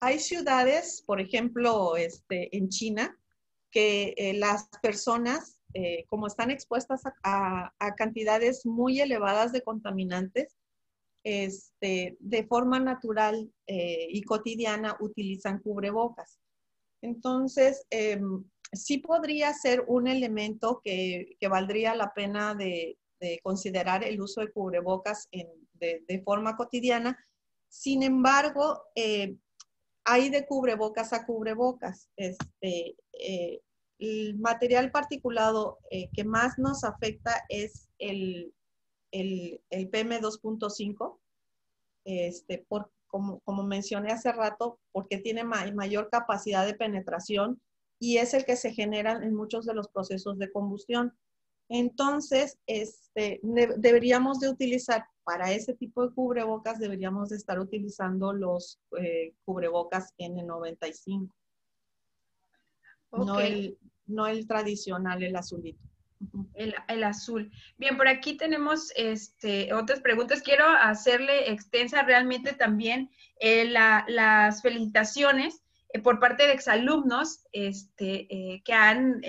Hay ciudades, por ejemplo, este, en China, que eh, las personas eh, como están expuestas a, cantidades muy elevadas de contaminantes, este, de forma natural eh, y cotidiana utilizan cubrebocas. Entonces, em, sí podría ser un elemento que, valdría la pena de, considerar el uso de cubrebocas de, forma cotidiana. Sin embargo, eh, hay de cubrebocas a cubrebocas. Este, el material particulado eh, que más nos afecta es el, el, PM2.5, este, como, mencioné hace rato, porque tiene mayor capacidad de penetración y es el que se genera en muchos de los procesos de combustión. Entonces, este, deberíamos de utilizar, para ese tipo de cubrebocas, deberíamos de estar utilizando los eh, cubrebocas N95. No, el, no el tradicional, el azulito. El, azul. Bien, por aquí tenemos este, otras preguntas. Quiero hacerle extensa realmente también eh, las felicitaciones eh, por parte de exalumnos este, eh, que han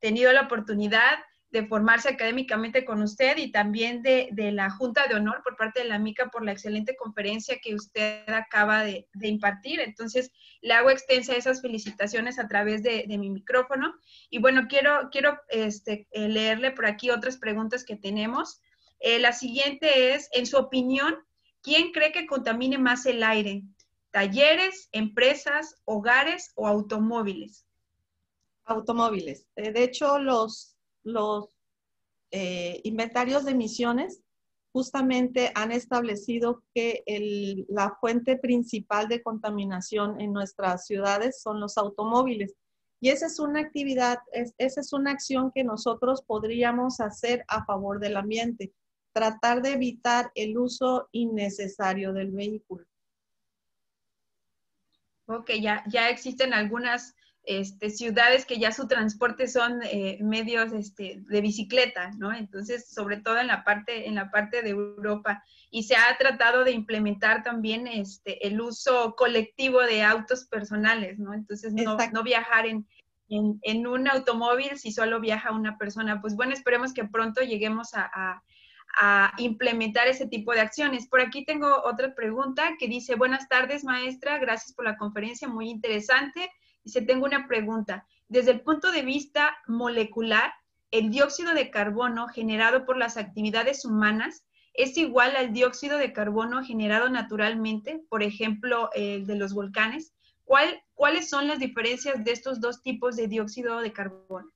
tenido la oportunidad de formarse académicamente con usted y también de, la Junta de Honor por parte de la MICA por la excelente conferencia que usted acaba de, impartir. Entonces, le hago extensa esas felicitaciones a través de, mi micrófono. Y bueno, quiero, quiero este, eh, leerle por aquí otras preguntas que tenemos. Eh, la siguiente es, en su opinión, ¿quién cree que contamine más el aire? ¿Talleres, empresas, hogares o automóviles? Automóviles. Eh, de hecho, los los eh, inventarios de emisiones justamente han establecido que la fuente principal de contaminación en nuestras ciudades son los automóviles. Y esa es una actividad, esa es una acción que nosotros podríamos hacer a favor del ambiente, tratar de evitar el uso innecesario del vehículo. Ok, ya, ya existen algunas este, ciudades que ya su transporte son eh, medios este, de bicicleta, ¿no? Entonces, sobre todo en la parte, en la parte de Europa. Y se ha tratado de implementar también este, el uso colectivo de autos personales, ¿no? Entonces, no, viajar en, un automóvil si solo viaja una persona. Pues bueno, esperemos que pronto lleguemos a, a implementar ese tipo de acciones. Por aquí tengo otra pregunta que dice, buenas tardes maestra, gracias por la conferencia, muy interesante. Dice, tengo una pregunta. Desde el punto de vista molecular, el dióxido de carbono generado por las actividades humanas es igual al dióxido de carbono generado naturalmente, por ejemplo, el de los volcanes. ¿Cuáles son las diferencias de estos dos tipos de dióxido de carbono?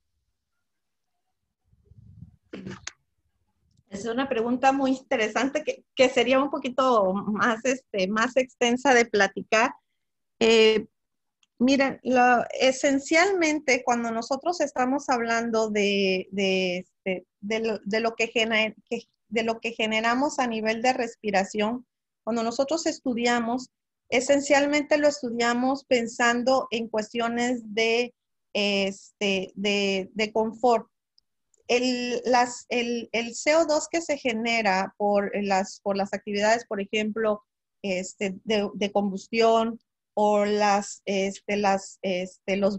Es una pregunta muy interesante que, sería un poquito más, este, más extensa de platicar. Eh, Miren, esencialmente cuando nosotros estamos hablando de, este, lo, que de lo que generamos a nivel de respiración, cuando nosotros estudiamos, esencialmente lo estudiamos pensando en cuestiones de, este, de, confort. El, CO2 que se genera por las, por las actividades, por ejemplo, este, de combustión, o las, este, las, este, los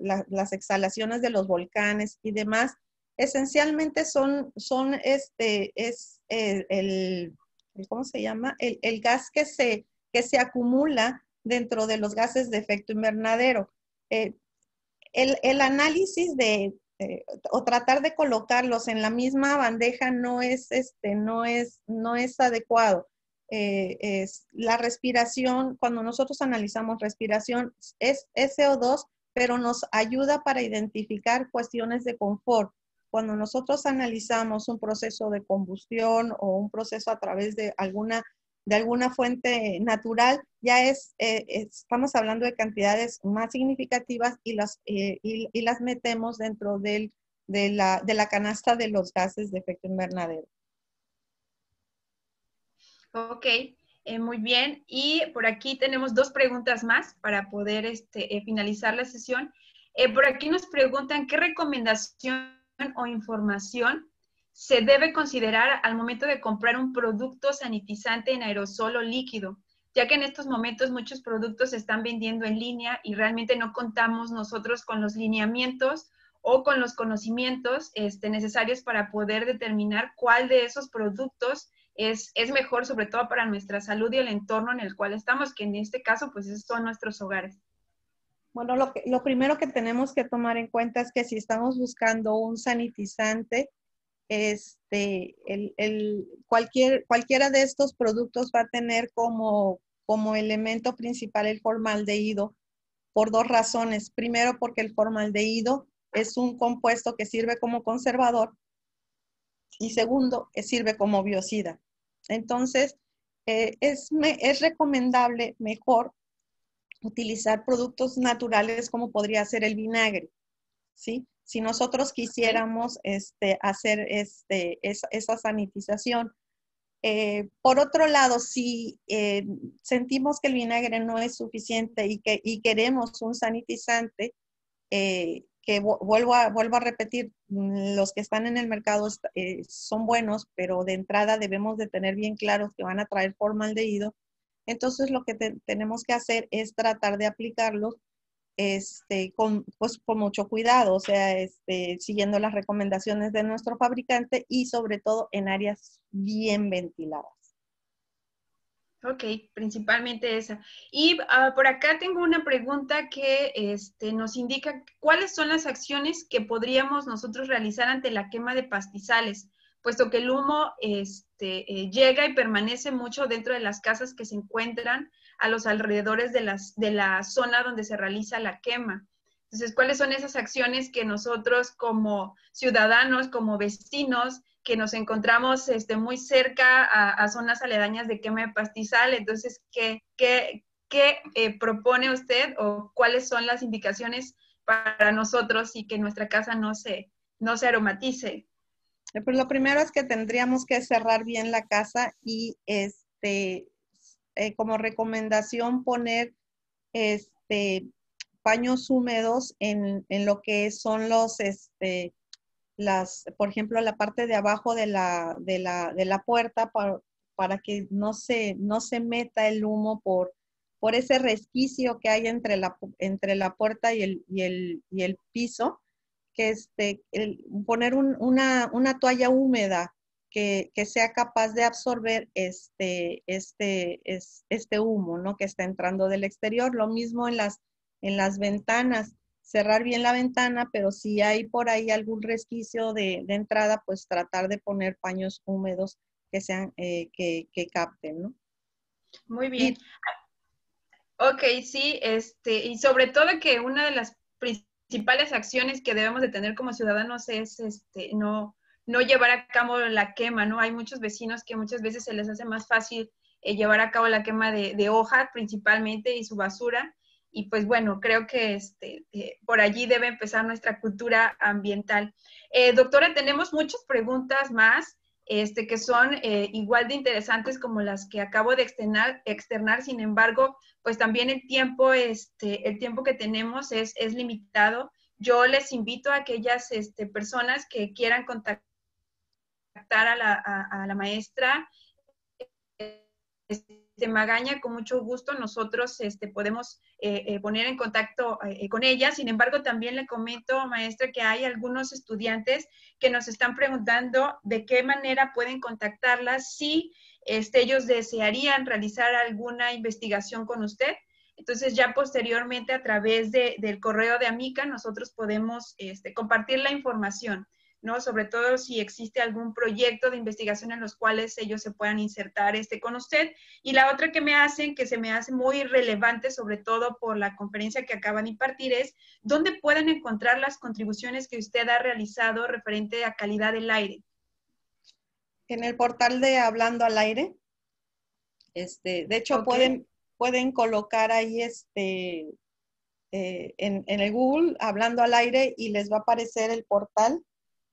las exhalaciones de los volcanes y demás, esencialmente son, son este, es eh, el, ¿cómo se llama? El, gas que se, que se acumula dentro de los gases de efecto invernadero. Eh, el, análisis de, eh, o tratar de colocarlos en la misma bandeja no es, este, no es, no es adecuado. Eh, es la respiración, cuando nosotros analizamos respiración, es, CO2, pero nos ayuda para identificar cuestiones de confort. Cuando nosotros analizamos un proceso de combustión o un proceso a través de alguna de alguna fuente natural, ya es, eh, estamos hablando de cantidades más significativas y las, eh, las metemos dentro de la canasta de los gases de efecto invernadero. Ok, eh, muy bien. Y por aquí tenemos dos preguntas más para poder este, eh, finalizar la sesión. Eh, por aquí nos preguntan qué recomendación o información se debe considerar al momento de comprar un producto sanitizante en aerosol o líquido, ya que en estos momentos muchos productos se están vendiendo en línea y realmente no contamos nosotros con los lineamientos o con los conocimientos este, necesarios para poder determinar cuál de esos productos es, mejor sobre todo para nuestra salud y el entorno en el cual estamos, que en este caso pues son nuestros hogares. Bueno, lo, primero que tenemos que tomar en cuenta es que si estamos buscando un sanitizante, este, el, cualquier, cualquiera de estos productos va a tener como, como elemento principal el formaldehído por dos razones. Primero, porque el formaldehído es un compuesto que sirve como conservador y segundo, que sirve como biocida. Entonces, eh, es, recomendable mejor utilizar productos naturales como podría ser el vinagre, ¿sí? Si nosotros quisiéramos este, hacer este, esa, sanitización. Eh, por otro lado, si eh, sentimos que el vinagre no es suficiente y que queremos un sanitizante, que vuelvo a, repetir, mm, los que están en el mercado eh, son buenos, pero de entrada debemos de tener bien claros que van a traer formaldehído. Entonces lo que tenemos que hacer es tratar de aplicarlos este, pues, con, mucho cuidado, o sea, este, siguiendo las recomendaciones de nuestro fabricante y sobre todo en áreas bien ventiladas. Ok, principalmente esa. Y ah, por acá tengo una pregunta que este, nos indica cuáles son las acciones que podríamos nosotros realizar ante la quema de pastizales, puesto que el humo este, eh, llega y permanece mucho dentro de las casas que se encuentran a los alrededores de, las, de la zona donde se realiza la quema. Entonces, ¿cuáles son esas acciones que nosotros como ciudadanos, como vecinos, que nos encontramos este, muy cerca a, zonas aledañas de quema de pastizal. Entonces, ¿qué, qué, eh, propone usted o cuáles son las indicaciones para nosotros y que nuestra casa no se, se aromatice? Eh, pues lo primero es que tendríamos que cerrar bien la casa y este, eh, como recomendación poner este, paños húmedos en, lo que son los, este, por ejemplo, la parte de abajo de la, de la, de la puerta para, que no se, no se meta el humo por, por ese resquicio que hay entre la, entre la puerta y el, y el, y el piso, que este, poner una, una, toalla húmeda que, que, sea capaz de absorber este, este, este humo ¿no? que está entrando del exterior. Lo mismo en las, en las ventanas cerrar bien la ventana, pero si hay por ahí algún resquicio de, entrada, pues tratar de poner paños húmedos que sean, eh, que, capten, ¿no? Muy bien. ok, sí, este, y sobre todo que una de las principales acciones que debemos de tener como ciudadanos es este, no, no llevar a cabo la quema, ¿no? Hay muchos vecinos que muchas veces se les hace más fácil eh, llevar a cabo la quema de, de hoja principalmente y su basura y pues bueno, creo que este, eh, por allí debe empezar nuestra cultura ambiental. Eh, doctora, tenemos muchas preguntas más este, que son eh, igual de interesantes como las que acabo de externar, externar, sin embargo, pues también el tiempo, este, el tiempo que tenemos es, es limitado. Yo les invito a aquellas este, personas que quieran contactar a la, maestra. Este, este, Magaña, con mucho gusto nosotros este, podemos eh, eh, poner en contacto eh, con ella. Sin embargo, también le comento, maestra, que hay algunos estudiantes que nos están preguntando de qué manera pueden contactarla si este, ellos desearían realizar alguna investigación con usted. Entonces ya posteriormente a través del correo de Amica nosotros podemos compartir la información. ¿no? Sobre todo si existe algún proyecto de investigación en los cuales ellos se puedan insertar este con usted. Y la otra que me hacen, que se me hace muy relevante, sobre todo por la conferencia que acaban de impartir, es dónde pueden encontrar las contribuciones que usted ha realizado referente a calidad del aire. En el portal de Hablando al Aire. Este, de hecho, pueden, pueden colocar ahí este, eh, en, en, el Google, hablando al aire, y les va a aparecer el portal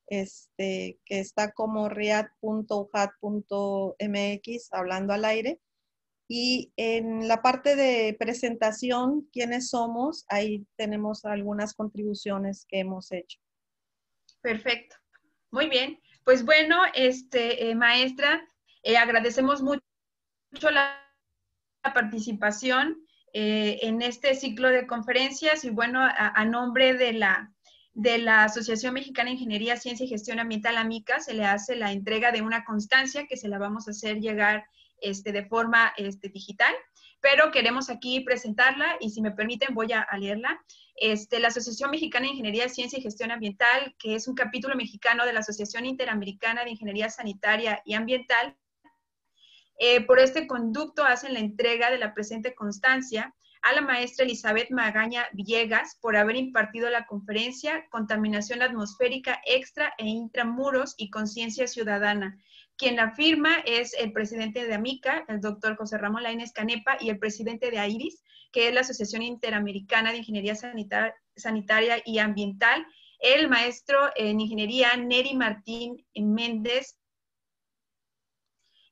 este, que está como riad.ujat.mx, hablando al aire. Y en la parte de presentación, quiénes somos, ahí tenemos algunas contribuciones que hemos hecho. Perfecto. Muy bien. Pues bueno, este, eh, maestra, eh, agradecemos mucho la, participación eh, en este ciclo de conferencias y bueno, a nombre de la de la Asociación Mexicana de Ingeniería, Ciencia y Gestión Ambiental, AMICA, se le hace la entrega de una constancia que se la vamos a hacer llegar este, de forma este, digital, pero queremos aquí presentarla y si me permiten voy a, leerla. Este, la Asociación Mexicana de Ingeniería, Ciencia y Gestión Ambiental, que es un capítulo mexicano de la Asociación Interamericana de Ingeniería Sanitaria y Ambiental, eh, por este conducto hacen la entrega de la presente constancia a la maestra Elizabeth Magaña Villegas por haber impartido la conferencia Contaminación Atmosférica Extra e Intramuros y Conciencia Ciudadana. Quien la firma es el presidente de AMICA, el doctor José Ramón Lainez Canepa, y el presidente de AIRIS, que es la Asociación Interamericana de Ingeniería Sanitaria y Ambiental, el maestro en ingeniería Neri Martín Méndez.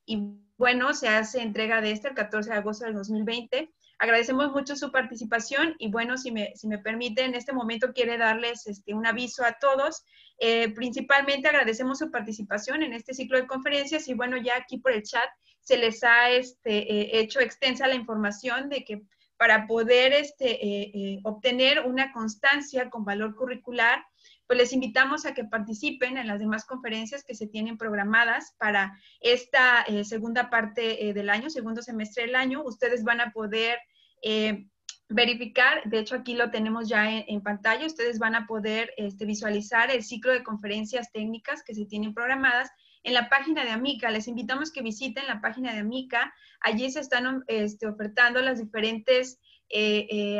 Y bueno, se hace entrega de este el 14 de agosto del 2020 Agradecemos mucho su participación y bueno, si me, si me permite, en este momento quiere darles este, un aviso a todos. Eh, principalmente agradecemos su participación en este ciclo de conferencias y bueno, ya aquí por el chat se les ha este, eh, hecho extensa la información de que para poder este, eh, obtener una constancia con valor curricular, pues les invitamos a que participen en las demás conferencias que se tienen programadas para esta eh, segunda parte eh, del año, segundo semestre del año. Ustedes van a poder eh, verificar, de hecho aquí lo tenemos ya en, pantalla, ustedes van a poder este, visualizar el ciclo de conferencias técnicas que se tienen programadas en la página de Amica. Les invitamos que visiten la página de Amica. Allí se están um, este, ofertando las diferentes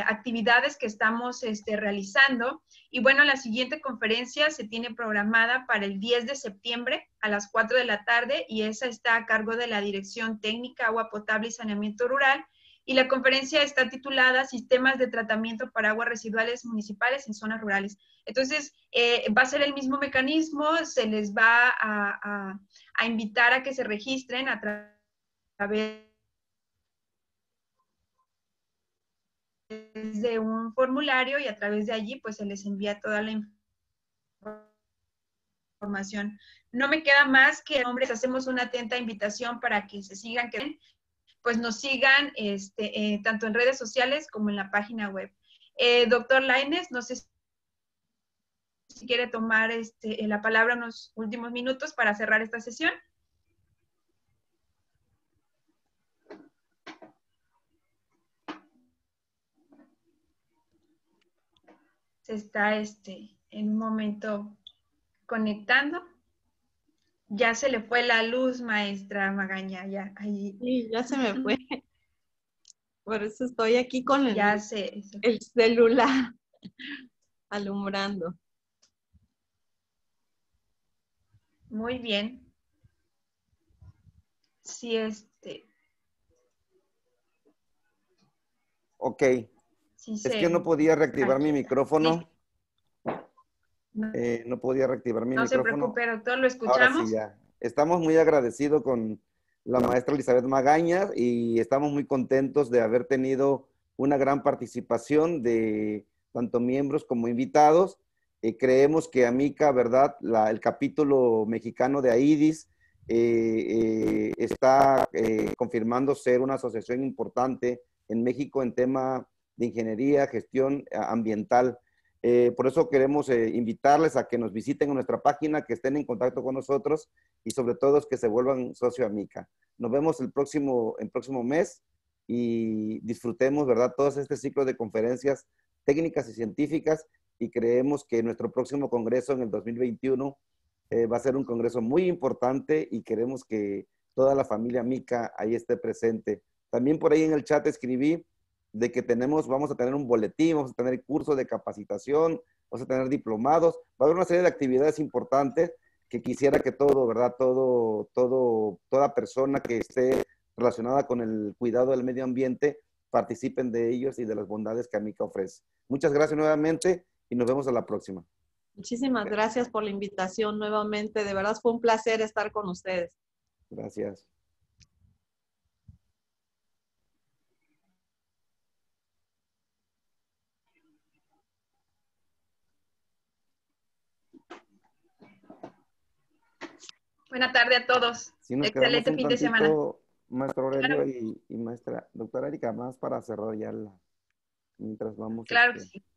actividades que estamos este, realizando. Y bueno, la siguiente conferencia se tiene programada para el 10 de septiembre a las 4 de la tarde y esa está a cargo de la Dirección Técnica Agua Potable y Saneamiento Rural. Y la conferencia está titulada Sistemas de Tratamiento para Aguas Residuales Municipales en Zonas Rurales. Entonces, eh, va a ser el mismo mecanismo, se les va a, invitar a que se registren a, a través de un formulario y a través de allí pues se les envía toda la información. No me queda más que, hombres, hacemos una atenta invitación para que se sigan, que pues nos sigan este, eh, tanto en redes sociales como en la página web. Eh, doctor Laines, no sé si quiere tomar este, eh, la palabra unos últimos minutos para cerrar esta sesión. se está este, en un momento conectando. Ya se le fue la luz, maestra Magaña, ya ahí. Sí, ya se me fue. Por eso estoy aquí con el, el celular alumbrando. Muy bien. Sí, este. Ok, es que no podía reactivar mi micrófono. Eh, no podía reactivar mi micrófono. No se preocupe, doctor, lo escuchamos. Estamos muy agradecidos con la maestra Elizabeth Magaña y estamos muy contentos de haber tenido una gran participación de tanto miembros como invitados. Eh, creemos que Amica, ¿verdad? el capítulo mexicano de AIDIS eh, está confirmando ser una asociación importante en México en tema de ingeniería, gestión eh, ambiental. Eh, por eso queremos eh, invitarles a que nos visiten en nuestra página, que estén en contacto con nosotros y sobre todo que se vuelvan socio amica. Nos vemos el próximo, el próximo mes y disfrutemos, ¿verdad?, todos este ciclo de conferencias técnicas y científicas y creemos que nuestro próximo congreso en el 2021 va a ser un congreso muy importante y queremos que toda la familia Mica ahí esté presente. También por ahí en el chat escribí de que tenemos, vamos a tener un boletín, vamos a tener cursos de capacitación, vamos a tener diplomados, va a haber una serie de actividades importantes que quisiera que todo, ¿verdad? Todo, todo, toda persona que esté relacionada con el cuidado del medio ambiente participen de ellos y de las bondades que Amica ofrece. Muchas gracias nuevamente y nos vemos a la próxima. Muchísimas gracias por la invitación nuevamente. De verdad fue un placer estar con ustedes. Gracias. Buenas tardes a todos. Excelente fin de semana. Maestro Aurelio y, maestra doctora Erika, más para cerrar ya la, mientras vamos. Claro este, sí.